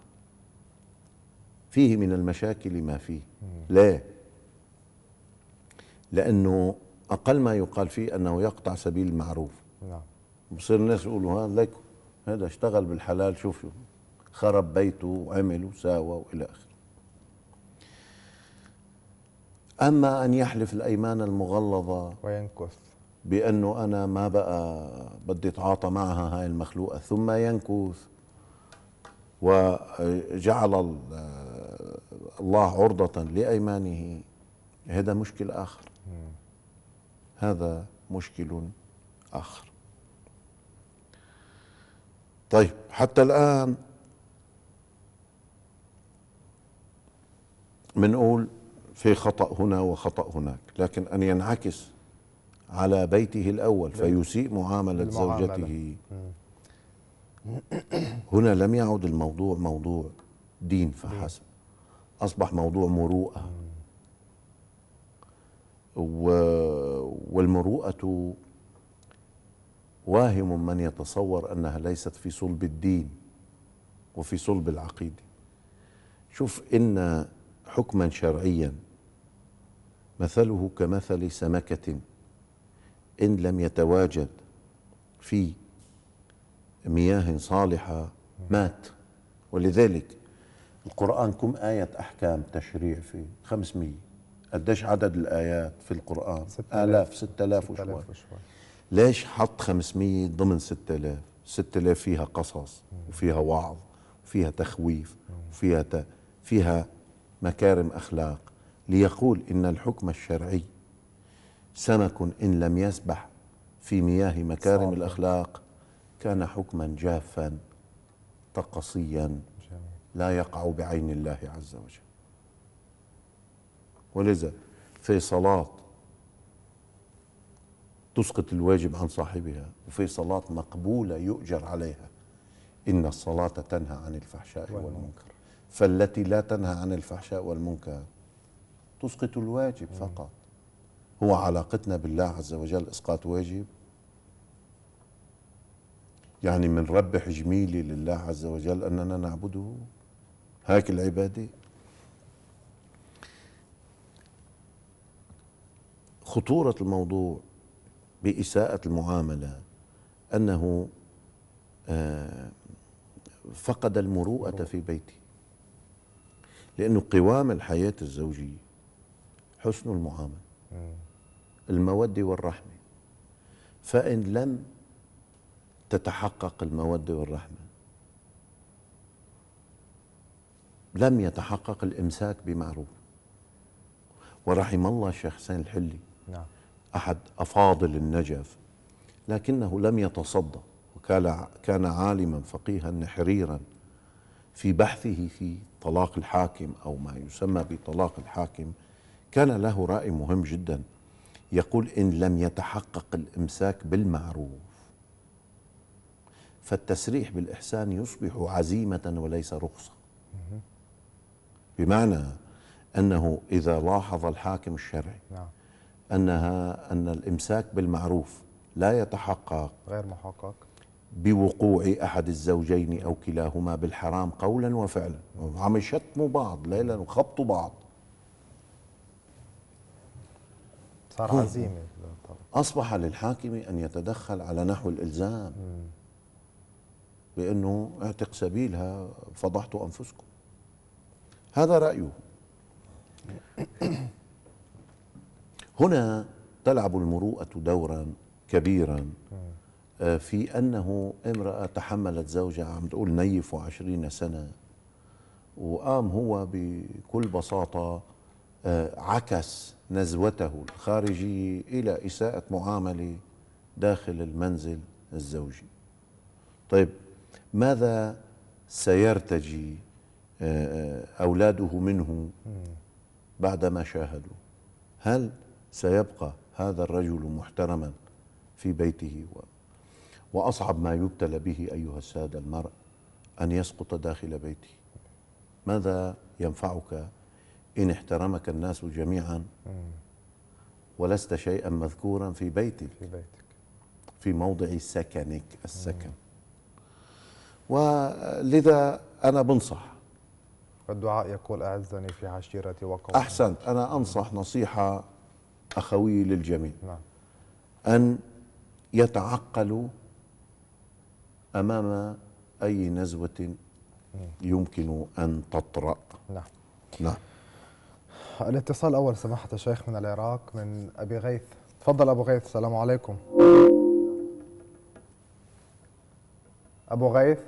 فيه من المشاكل ما فيه لا لأنه أقل ما يقال فيه أنه يقطع سبيل المعروف نعم بصير الناس يقولوا ها لك هذا اشتغل بالحلال شوف شو خرب بيته وعمل وساوى وإلى آخره أما أن يحلف الأيمان المغلظة وينكث بأنه أنا ما بقى بدي أتعاطى معها هاي المخلوقة ثم ينكث وجعل الله عرضة لأيمانه هذا مشكل آخر هذا مشكل آخر طيب حتى الآن منقول في خطأ هنا وخطأ هناك لكن أن ينعكس على بيته الأول فيسيء معاملة زوجته هنا لم يعد الموضوع موضوع دين فحسب اصبح موضوع مروءه والمروءه واهم من يتصور انها ليست في صلب الدين وفي صلب العقيده شوف ان حكما شرعيا مثله كمثل سمكه ان لم يتواجد في مياه صالحه مات ولذلك القرآن كم آية أحكام تشريع فيه 500 قديش عدد الآيات في القرآن ستة آلاف 6000 وشوي ليش حط 500 ضمن 6000 6000 فيها قصص وفيها وعظ وفيها تخويف وفيها ت... فيها مكارم أخلاق ليقول إن الحكم الشرعي سمك إن لم يسبح في مياه مكارم صحيح. الأخلاق كان حكما جافا طقسيا لا يقع بعين الله عز وجل ولذا في صلاة تسقط الواجب عن صاحبها وفي صلاة مقبولة يؤجر عليها إن الصلاة تنهى عن الفحشاء والمنكر فالتي لا تنهى عن الفحشاء والمنكر تسقط الواجب فقط هو علاقتنا بالله عز وجل إسقاط واجب يعني من ربح حجميلي لله عز وجل أننا نعبده هاك العبادة خطورة الموضوع بإساءة المعاملة أنه آه، فقد المروءة في بيته لأنه قوام الحياة الزوجية حسن المعاملة المودة والرحمة فإن لم تتحقق المودة والرحمة لم يتحقق الإمساك بمعروف ورحم الله الشيخ حسين الحلي نعم. أحد أفاضل النجف لكنه لم يتصدى وكان كان عالما فقيها نحريرا في بحثه في طلاق الحاكم أو ما يسمى بطلاق الحاكم كان له رأي مهم جدا يقول إن لم يتحقق الإمساك بالمعروف فالتسريح بالإحسان يصبح عزيمة وليس رخصة بمعنى أنه إذا لاحظ الحاكم الشرعي نعم. أنها أن الإمساك بالمعروف لا يتحقق غير محقق بوقوع أحد الزوجين أو كلاهما بالحرام قولا وفعلا عم يشتموا بعض ليلا وخبطوا بعض صار عزيمة أصبح للحاكم أن يتدخل على نحو الإلزام بأنه اعتق سبيلها فضحتوا أنفسكم هذا رأيه هنا تلعب المروءة دورا كبيرا آه، في أنه امرأة تحملت زوجها عم تقول نيف وعشرين سنة وقام هو بكل بساطة آه، عكس نزوته الخارجية إلى إساءة معاملة داخل المنزل الزوجي طيب ماذا سيرتجي أولاده منه بعدما شاهدوا هل سيبقى هذا الرجل محترما في بيته و وأصعب ما يبتلى به أيها السادة المرء أن يسقط داخل بيته ماذا ينفعك إن احترمك الناس جميعا ولست شيئا مذكورا في بيتك في بيتك في موضع سكنك السكن ولذا أنا بنصح الدعاء يقول أعزني في عشيرتي وقومي أحسنت أنا أنصح نصيحة أخوية للجميع نعم. أن يتعقلوا أمام أي نزوة نعم. يمكن أن تطرأ نعم نعم الاتصال أول سماحة الشيخ من العراق من أبي غيث تفضل أبو غيث السلام عليكم أبو غيث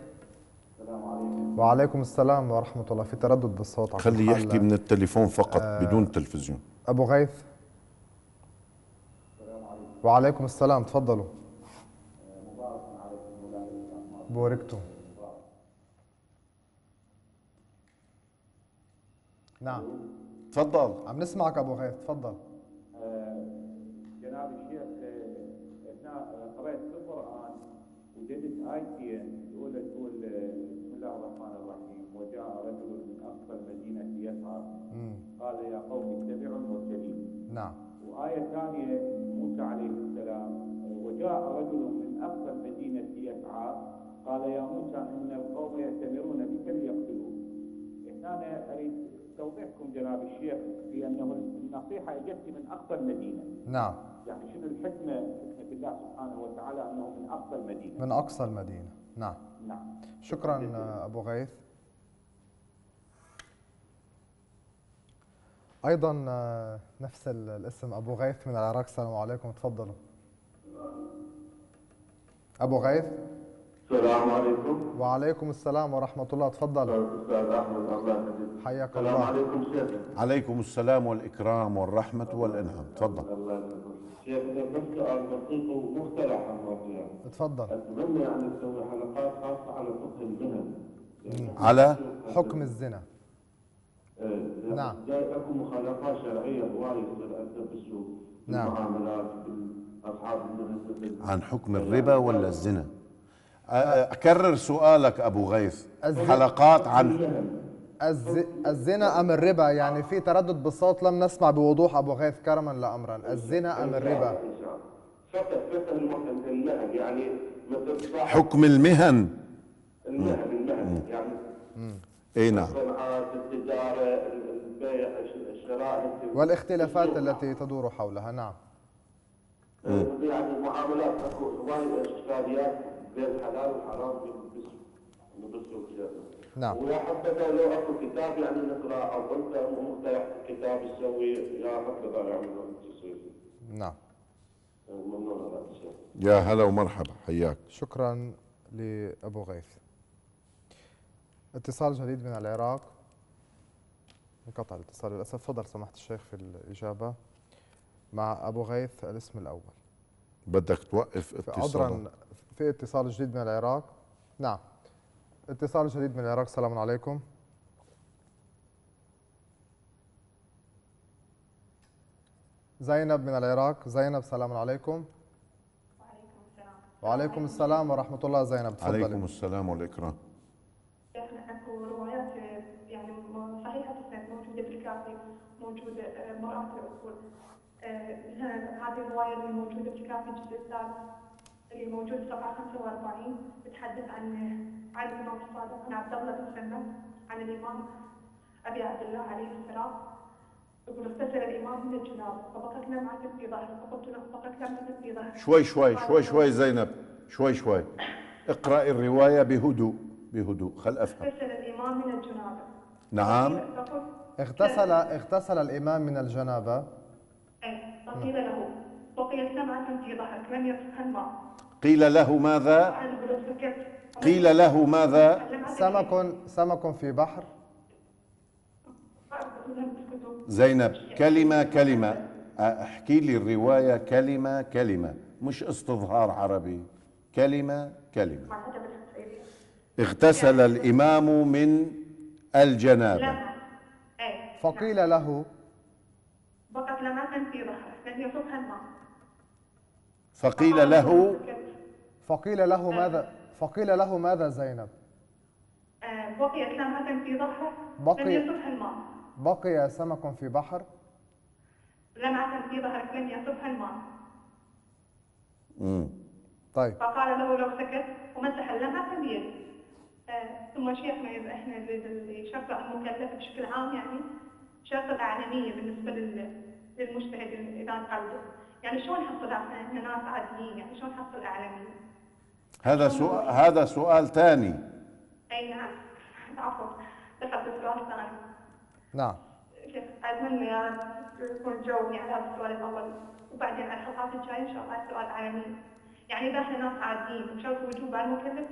وعليكم السلام ورحمه الله في تردد بالصوت خلي يحكي من التليفون فقط آه بدون تلفزيون ابو غيث السلام عليكم وعليكم السلام تفضلوا مبارك نعم تفضل عم نسمعك ابو غيث تفضل نصيحتكم جناب الشيخ في انه النصيحه اجت من اقصى المدينه. نعم. يعني شنو الحكمه حكمه الله سبحانه وتعالى انه من اقصى المدينه. من اقصى المدينه، نعم. نعم. شكرا ابو غيث. ايضا نفس الاسم ابو غيث من العراق السلام عليكم تفضلوا. ابو غيث. السلام عليكم وعليكم السلام ورحمة الله تفضل أستاذ أحمد الله يحييك حياك الله السلام عليكم شيخ عليكم السلام والإكرام والرحمة والإنعام تفضل الله يهديك شيخ بس سؤال دقيق ومقترح عن المواضيع تفضل أتمنى يعني تسوي حلقات خاصة على فقه الزنا يعني على حكم الزنا إيه، نعم جاي اكو مخالفات شرعيه هوايه تصير بالسوق نعم المعاملات اصحاب عن حكم الربا ولا الزنا؟ اكرر سؤالك ابو غيث حلقات عن الزنا ام الربا يعني في تردد بالصوت لم نسمع بوضوح ابو غيث كرما لامرا الزنا ام الربا حكم المهن المهن المهن يعني اي نعم التجاره البيع الشراء والاختلافات التي تدور حولها نعم يعني المعاملات اكو اشكاليات زي الحلال والحرام بالبسط بالبسط والكتابة نعم ويا حبذا لو اكو كتاب يعني نقراه او انت مقترح كتاب تسوي يا حبذا يعني تصير نعم يا هلا ومرحبا حياك شكرا لابو غيث اتصال جديد من العراق انقطع الاتصال للاسف تفضل سماحه الشيخ في الاجابه مع ابو غيث الاسم الاول بدك توقف اتصال عذرا في اتصال جديد من العراق نعم اتصال جديد من العراق السلام عليكم زينب من العراق زينب سلام عليكم وعليكم السلام وعليكم السلام ورحمة الله زينب تفضلي عليكم السلام والإكرام نحن روايات يعني صحيحة موجودة بالكافي موجودة براءة آه، الأصول آه، هذه الرواية الموجودة موجودة بالكافي الجزء الثالث في موجود صفحه 45 بتحدث عن عن الامام الصادق عن عبد الله بن سنه عن الامام ابي عبد الله عليه السلام يقول اغتسل الامام من الجناب فبقت لمعه في ظهره طبقت لمعه في ظهره شوي شوي شوي شوي زينب شوي شوي اقرأ الرواية بهدوء بهدوء خل أفهم اغتسل الإمام من الجنابة نعم اغتسل اغتسل الإمام من الجنابة أي فقيل له بقيت سمعة في ظهرك لم يصح الماء قيل له ماذا قيل له ماذا سمك سمك في بحر زينب كلمة كلمة احكي لي الرواية كلمة كلمة مش استظهار عربي كلمة كلمة اغتسل الإمام من الجنابة فقيل له فقيل له فقيل له آه. ماذا فقيل له ماذا زينب آه، بقي سمك في بحر لم يصبح الماء بقي سمك في بحر لمعة في بحر لم يصبح الماء امم طيب فقال له لو سكت ومسح اللمعة بيده آه، ثم شيخنا يبقى احنا اللي شرطه المكلف بشكل عام يعني شرطة الاعلاميه بالنسبة للمجتهد إذا قلبه يعني شلون نحصل احنا ناس عاديين يعني شلون نحصل أعلامية هذا سؤال هذا سؤال ثاني اي نعم عفوا بس سؤال ثاني نعم اتمنى يكون جاوبني يعني على هذا السؤال الاول وبعدين على الحلقات الجايه ان شاء الله سؤال عالمي يعني اذا احنا ناس عاديين وشرط وجوب على المكلف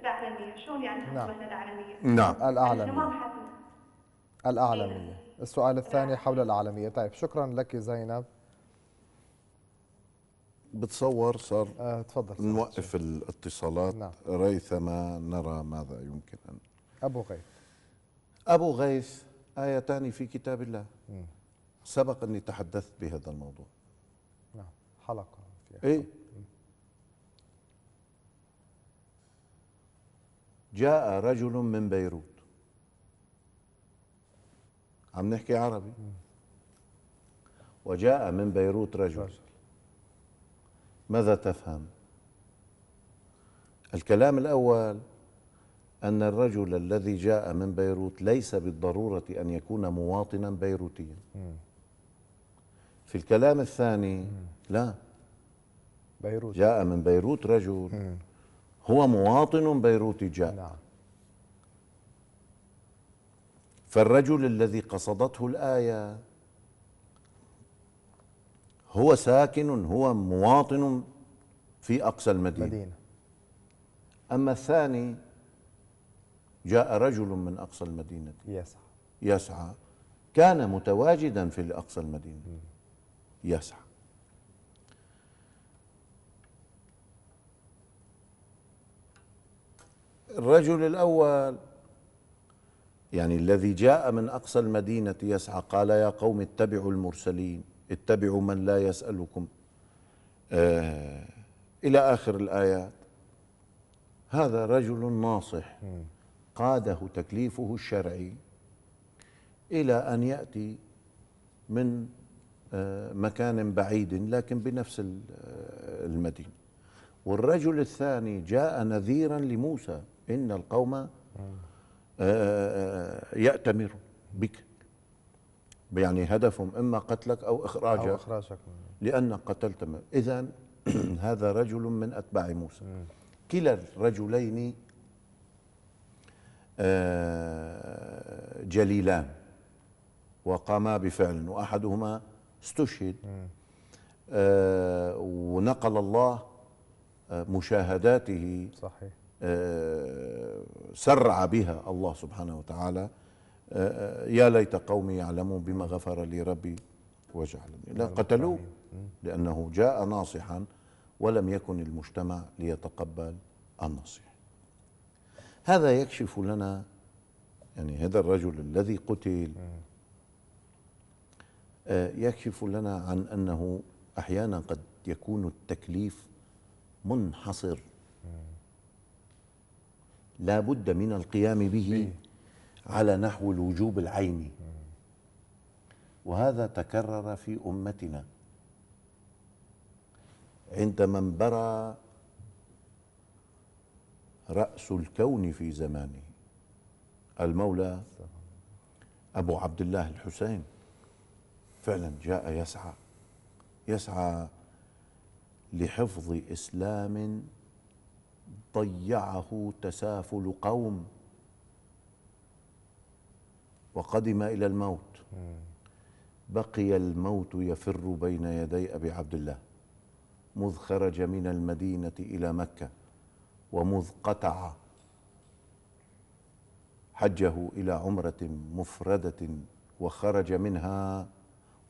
العالميه شلون يعني نعم العالميه؟ نعم العالميه العالميه السؤال الثاني حول العالميه طيب شكرا لك زينب بتصور صار آه تفضل نوقف الاتصالات نعم. ريثما نرى ماذا يمكن أن أبو غيث أبو غيث آيتان في كتاب الله مم. سبق أني تحدثت بهذا الموضوع نعم حلقة فيها إيه؟ جاء رجل من بيروت عم نحكي عربي مم. وجاء من بيروت رجل, رجل. ماذا تفهم الكلام الاول ان الرجل الذي جاء من بيروت ليس بالضروره ان يكون مواطنا بيروتيا في الكلام الثاني لا بيروت جاء من بيروت رجل هو مواطن بيروتي جاء نعم. فالرجل الذي قصدته الايه هو ساكن هو مواطن في أقصى المدينة مدينة. أما الثاني جاء رجل من أقصى المدينة يسعى يسعى كان متواجدا في أقصى المدينة يسعى الرجل الأول يعني الذي جاء من أقصى المدينة يسعى قال يا قوم اتبعوا المرسلين اتبعوا من لا يسألكم آه إلى آخر الآيات هذا رجل ناصح قاده تكليفه الشرعي إلى أن يأتي من آه مكان بعيد لكن بنفس آه، المدينة والرجل الثاني جاء نذيرا لموسى إن القوم آه, آه،, آه، يأتمر بك يعني هدفهم إما قتلك أو إخراجك أو إخراجك لأنك قتلت إذا هذا رجل من أتباع موسى كلا الرجلين آه، جليلان وقاما بفعل وأحدهما استشهد آه، ونقل الله آه، مشاهداته صحيح سرع بها الله سبحانه وتعالى يا ليت قومي يعلمون بما غفر لي ربي وجعلني لا قتلوه لأنه جاء ناصحا ولم يكن المجتمع ليتقبل النصيحة هذا يكشف لنا يعني هذا الرجل الذي قتل آه، يكشف لنا عن أنه أحيانا قد يكون التكليف منحصر لا بد من القيام به على نحو الوجوب العيني وهذا تكرر في امتنا عندما انبرى راس الكون في زمانه المولى ابو عبد الله الحسين فعلا جاء يسعى يسعى لحفظ اسلام ضيعه تسافل قوم وقدم إلى الموت بقي الموت يفر بين يدي أبي عبد الله مذ خرج من المدينة إلى مكة ومذ قطع حجه إلى عمرة مفردة وخرج منها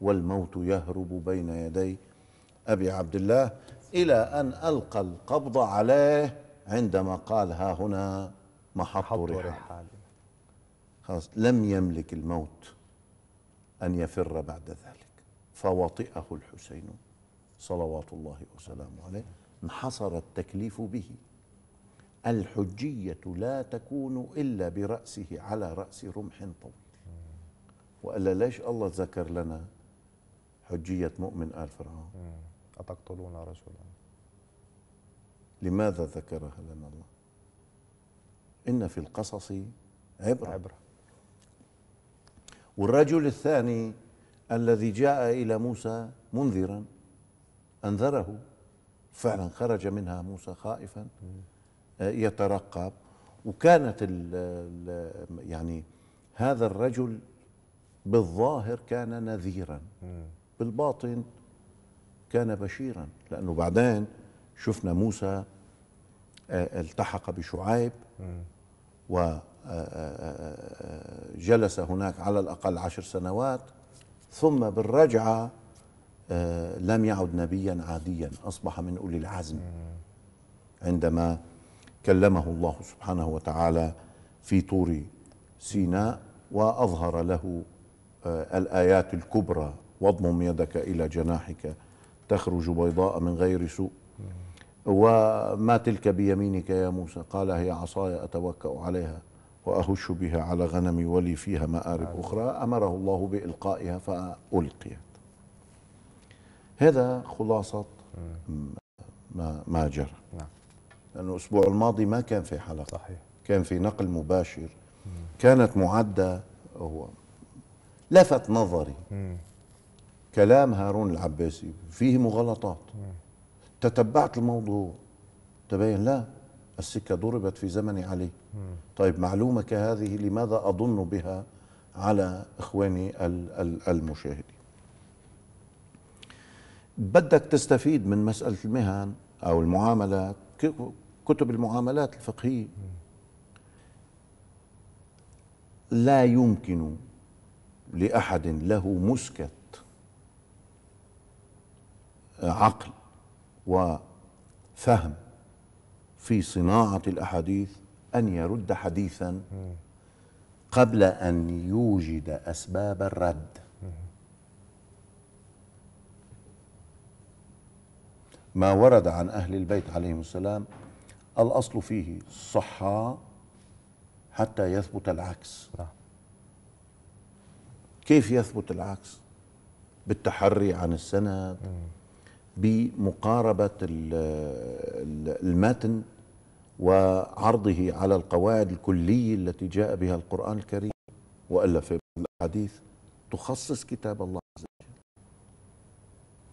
والموت يهرب بين يدي أبي عبد الله إلى أن ألقى القبض عليه عندما قال ها هنا محط رحال خلاص لم يملك الموت أن يفر بعد ذلك فوطئه الحسين صلوات الله وسلامه عليه انحصر التكليف به الحجية لا تكون إلا برأسه على رأس رمح طويل وإلا ليش الله ذكر لنا حجية مؤمن آل فرعون أتقتلون رسولا لماذا ذكرها لنا الله إن في القصص عبرة, عبرة. والرجل الثاني الذي جاء إلى موسى منذرا أنذره فعلا خرج منها موسى خائفا آه، يترقب وكانت ال يعني هذا الرجل بالظاهر كان نذيرا بالباطن كان بشيرا لأنه بعدين شفنا موسى آه، التحق بشعيب و جلس هناك على الأقل عشر سنوات ثم بالرجعة آه، لم يعد نبيا عاديا أصبح من أولي العزم عندما كلمه الله سبحانه وتعالى في طور سيناء وأظهر له آه، الآيات الكبرى واضمم يدك إلى جناحك تخرج بيضاء من غير سوء وما تلك بيمينك يا موسى قال هي عصاي أتوكأ عليها وأهش بها على غنمي ولي فيها مآرب آه. أخرى أمره الله بإلقائها فألقيت هذا خلاصة ما, ما جرى نعم. لأنه الأسبوع الماضي ما كان في حلقة صحيح. كان في نقل مباشر كانت معدة هو لفت نظري كلام هارون العباسي فيه مغالطات تتبعت الموضوع تبين لا السكة ضربت في زمن علي طيب معلومة كهذه لماذا أضن بها على إخواني المشاهدين بدك تستفيد من مسألة المهن أو المعاملات كتب المعاملات الفقهية لا يمكن لأحد له مسكة آه، عقل وفهم في صناعة الأحاديث أن يرد حديثا قبل أن يوجد أسباب الرد ما ورد عن أهل البيت عليهم السلام الأصل فيه صحة حتى يثبت العكس نعم. كيف يثبت العكس بالتحري عن السند بمقاربة المتن وعرضه على القواعد الكلية التي جاء بها القرآن الكريم وإلا في الأحاديث تخصص كتاب الله عز وجل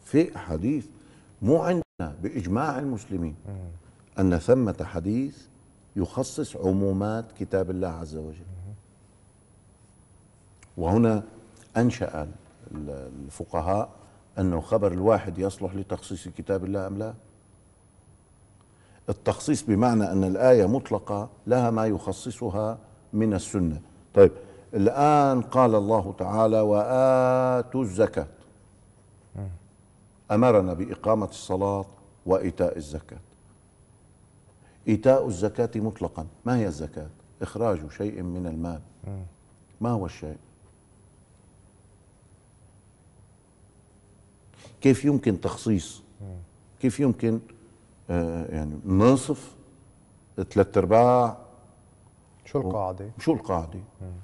في أحاديث مو عندنا بإجماع المسلمين أن ثمة حديث يخصص عمومات كتاب الله عز وجل وهنا أنشأ الفقهاء أنه خبر الواحد يصلح لتخصيص كتاب الله أم لا التخصيص بمعنى أن الآية مطلقة لها ما يخصصها من السنة طيب الآن قال الله تعالى وآتوا الزكاة أمرنا بإقامة الصلاة وإيتاء الزكاة إيتاء الزكاة مطلقا ما هي الزكاة إخراج شيء من المال ما هو الشيء كيف يمكن تخصيص كيف يمكن آه، يعني نصف ثلاث ارباع شو القاعده؟ شو القاعده؟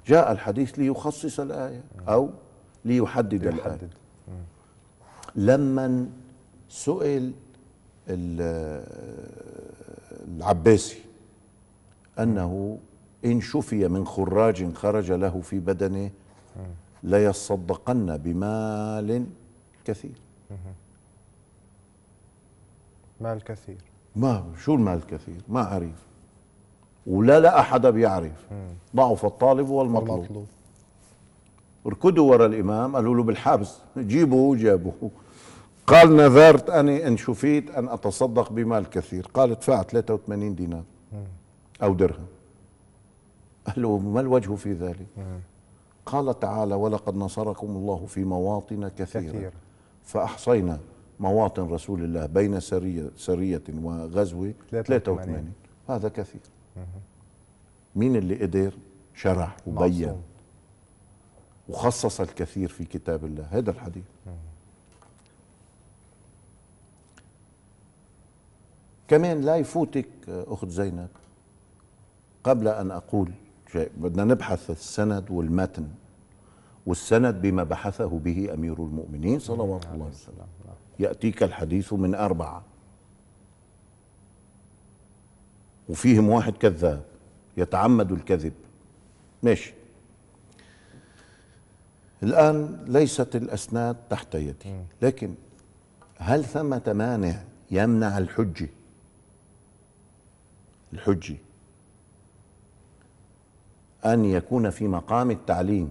جاء الحديث ليخصص الايه او ليحدد ليحدد الآية. لمن سئل العباسي أنه إن شفي من خراج خرج له في بدنه ليصدقن بمال كثير مال كثير ما شو المال الكثير ما أعرف ولا لا أحد بيعرف ضعف الطالب والمطلوب المطلوب. ركضوا ورا الإمام قالوا له بالحبس جيبوه جابوه قال نذرت أني إن شفيت أن أتصدق بمال كثير قال ادفع 83 دينار أو درهم قال له ما الوجه في ذلك قال تعالى ولقد نصركم الله في مواطن كثيرة كثير. فأحصينا مواطن رسول الله بين سرية, سرية وغزوة 83 هذا كثير مين اللي قدر شرح وبين وخصص الكثير في كتاب الله هذا الحديث كمان لا يفوتك أخت زينب قبل أن أقول شيء بدنا نبحث السند والمتن والسند بما بحثه به أمير المؤمنين صلوات نعم. الله عليه وسلم يأتيك الحديث من أربعة وفيهم واحد كذاب يتعمد الكذب ماشي الآن ليست الأسناد تحت يدي لكن هل ثمة مانع يمنع الحجة الحجة أن يكون في مقام التعليم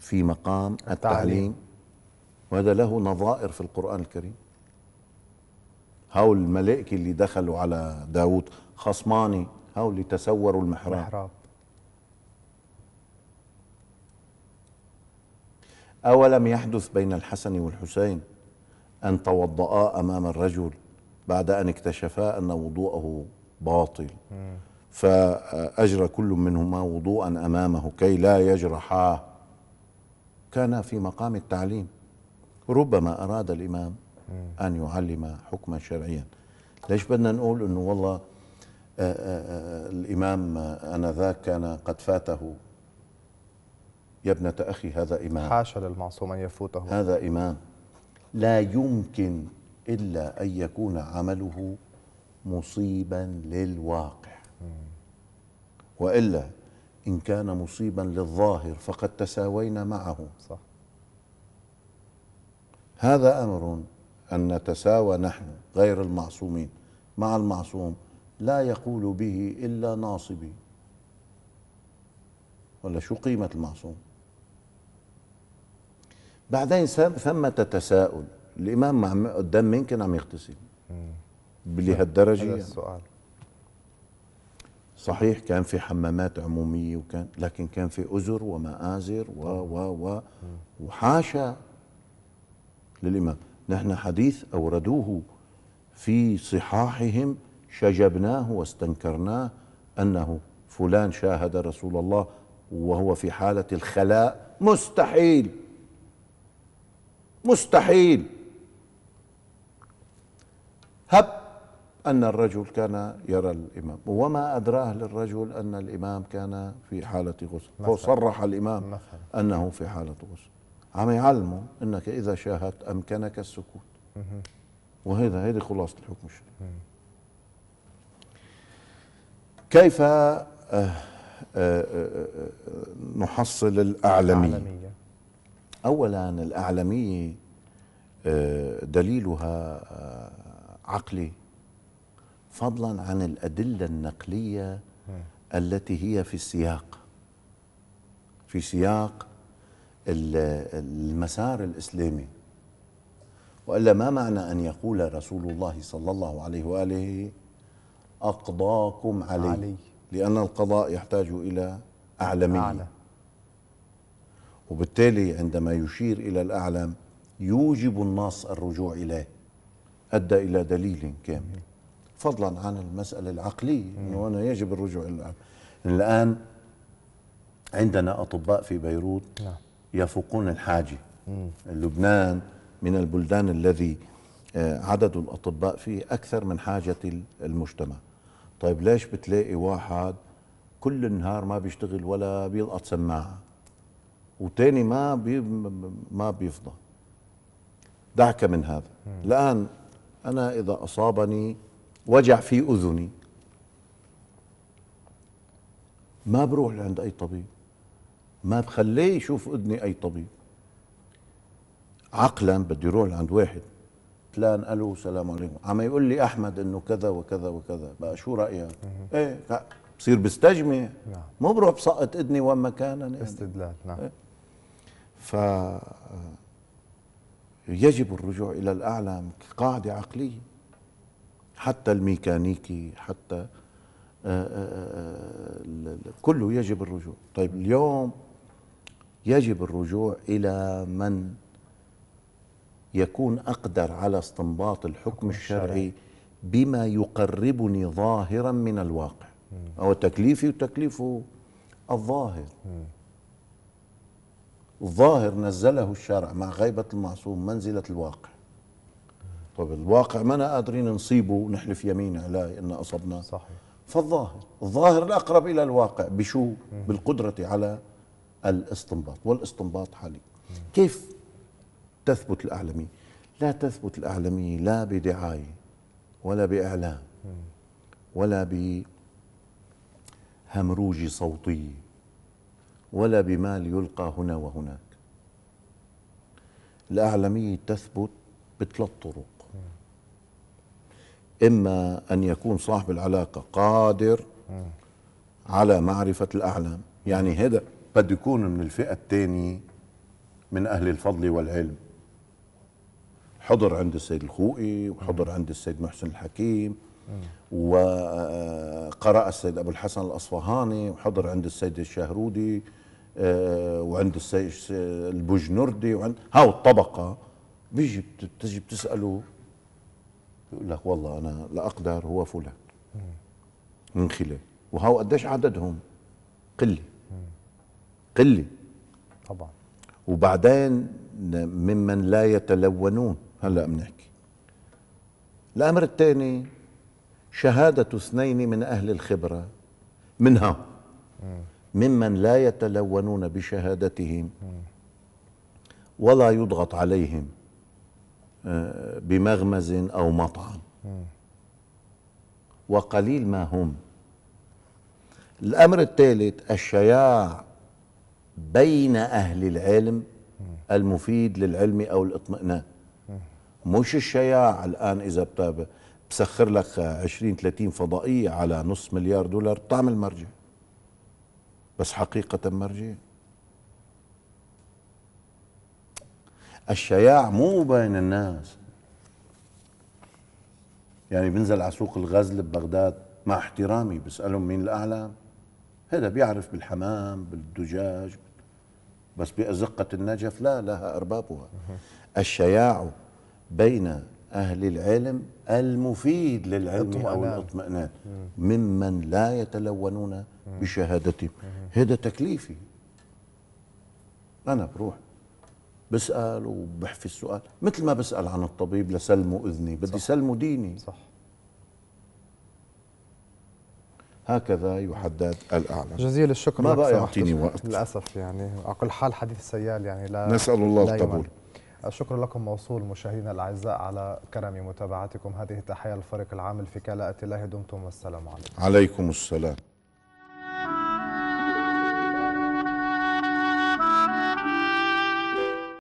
في مقام التعليم التعليم وهذا له نظائر في القرآن الكريم هؤلاء الملائكة اللي دخلوا على داوود خصماني هؤلاء تسوروا المحراب, المحراب. أولم يحدث بين الحسن والحسين أن توضأ أمام الرجل بعد أن اكتشفا أن وضوءه باطل فأجرى كل منهما وضوءا أمامه كي لا يجرحاه كان في مقام التعليم ربما أراد الإمام أن يعلم حكما شرعيا ليش بدنا نقول أنه والله آآ آه، آآ آه، آه، الإمام آنذاك كان قد فاته يا ابنة أخي هذا إمام حاشا للمعصوم أن يفوته هذا إمام لا يمكن إلا أن يكون عمله مصيبا للواقع وإلا إن كان مصيبا للظاهر فقد تساوينا معه صح هذا أمر أن نتساوى نحن غير المعصومين مع المعصوم لا يقول به إلا ناصبي ولا شو قيمة المعصوم بعدين ثمة تساؤل الإمام قدام كان عم يغتسل لهالدرجة هذا يعني. السؤال صحيح كان في حمامات عمومية وكان لكن كان في أزر ومآزر و و و وحاشا للإمام نحن حديث أوردوه في صحاحهم شجبناه واستنكرناه أنه فلان شاهد رسول الله وهو في حالة الخلاء مستحيل مستحيل هب أن الرجل كان يرى الإمام وما أدراه للرجل أن الإمام كان في حالة غسل هو صرح الإمام مثل. أنه في حالة غسل عم يعلمه أنك إذا شاهدت أمكنك السكوت وهذا هذه خلاصة الحكم الشرعي كيف آه، آه، آه، نحصل الأعلمية أولا الأعلمية دليلها عقلي فضلا عن الأدلة النقلية التي هي في السياق في سياق المسار الإسلامي وإلا ما معنى أن يقول رسول الله صلى الله عليه وآله أقضاكم علي, علي. لأن القضاء يحتاج إلى أعلمي أعلى. وبالتالي عندما يشير إلى الأعلم يوجب النص الرجوع إليه أدى إلى دليل كامل فضلا عن المسألة العقلية أنه أنا يجب الرجوع الآن الآن عندنا أطباء في بيروت نعم. يفوقون الحاجة لبنان من البلدان الذي آه، عدد الأطباء فيه أكثر من حاجة المجتمع طيب ليش بتلاقي واحد كل النهار ما بيشتغل ولا بيلقط سماعة وتاني ما بي ما بيفضى دعك من هذا الآن أنا إذا أصابني وجع في أذني ما بروح لعند أي طبيب ما بخليه يشوف أذني أي طبيب عقلا بدي اروح لعند واحد فلان الو السلام عليكم عم يقول لي احمد انه كذا وكذا وكذا بقى شو رايك ايه بصير بستجمع نعم مو بروح بسقط اذني وين ما كان يعني. استدلال نعم إيه؟ ف يجب الرجوع الى الاعلام كقاعده عقليه حتى الميكانيكي حتى آه، آه، آه، كله يجب الرجوع طيب اليوم يجب الرجوع إلى من يكون أقدر على استنباط الحكم الشرعي بما يقربني ظاهرا من الواقع أو تكليفي وتكليف الظاهر الظاهر نزله الشرع مع غيبة المعصوم منزلة الواقع طب الواقع ما قادرين نصيبه ونحلف يمين لا ان اصبنا صحيح فالظاهر الظاهر الاقرب الى الواقع بشو بالقدره على الاستنباط والاستنباط حالي كيف تثبت الاعلميه لا تثبت الاعلميه لا بدعايه ولا باعلام م. ولا بهمروج صوتي ولا بمال يلقى هنا وهناك الأعلمية تثبت بثلاث طرق إما أن يكون صاحب العلاقة قادر على معرفة الأعلام يعني هذا قد يكون من الفئة الثانية من أهل الفضل والعلم حضر عند السيد الخوئي وحضر عند السيد محسن الحكيم وقرأ السيد أبو الحسن الأصفهاني وحضر عند السيد الشهرودي آه، وعند السيد البجنردي وعند هاو الطبقة بيجي بتجي بتسأله يقول لك والله انا لا اقدر هو فلان من خلال وهو قديش عددهم قله قله طبعا وبعدين ممن لا يتلونون هلا بنحكي الامر الثاني شهاده اثنين من اهل الخبره منها ممن لا يتلونون بشهادتهم ولا يضغط عليهم بمغمز أو مطعم وقليل ما هم الأمر الثالث الشياع بين أهل العلم المفيد للعلم أو الاطمئنان مش الشياع الآن إذا بتابع بسخر لك 20 30 فضائية على نص مليار دولار بتعمل مرجع بس حقيقة مرجع الشياع مو بين الناس يعني بنزل على سوق الغزل ببغداد مع احترامي بسألهم مين الأعلى هذا بيعرف بالحمام بالدجاج بس بأزقة النجف لا لها أربابها الشياع بين أهل العلم المفيد للعلم أو الاطمئنان ممن لا يتلونون بشهادتهم هذا تكليفي أنا بروح بسال وبحفي السؤال مثل ما بسال عن الطبيب لسلمه اذني بدي سلمه ديني صح هكذا يحدد الاعلى جزيل الشكر ما بقى يعطيني وقت للاسف يعني على كل حال حديث سيال يعني لا نسال الله القبول الشكر لكم موصول مشاهدينا الاعزاء على كرم متابعتكم هذه تحيه الفريق العامل في كلاءه الله دمتم والسلام عليكم. عليكم السلام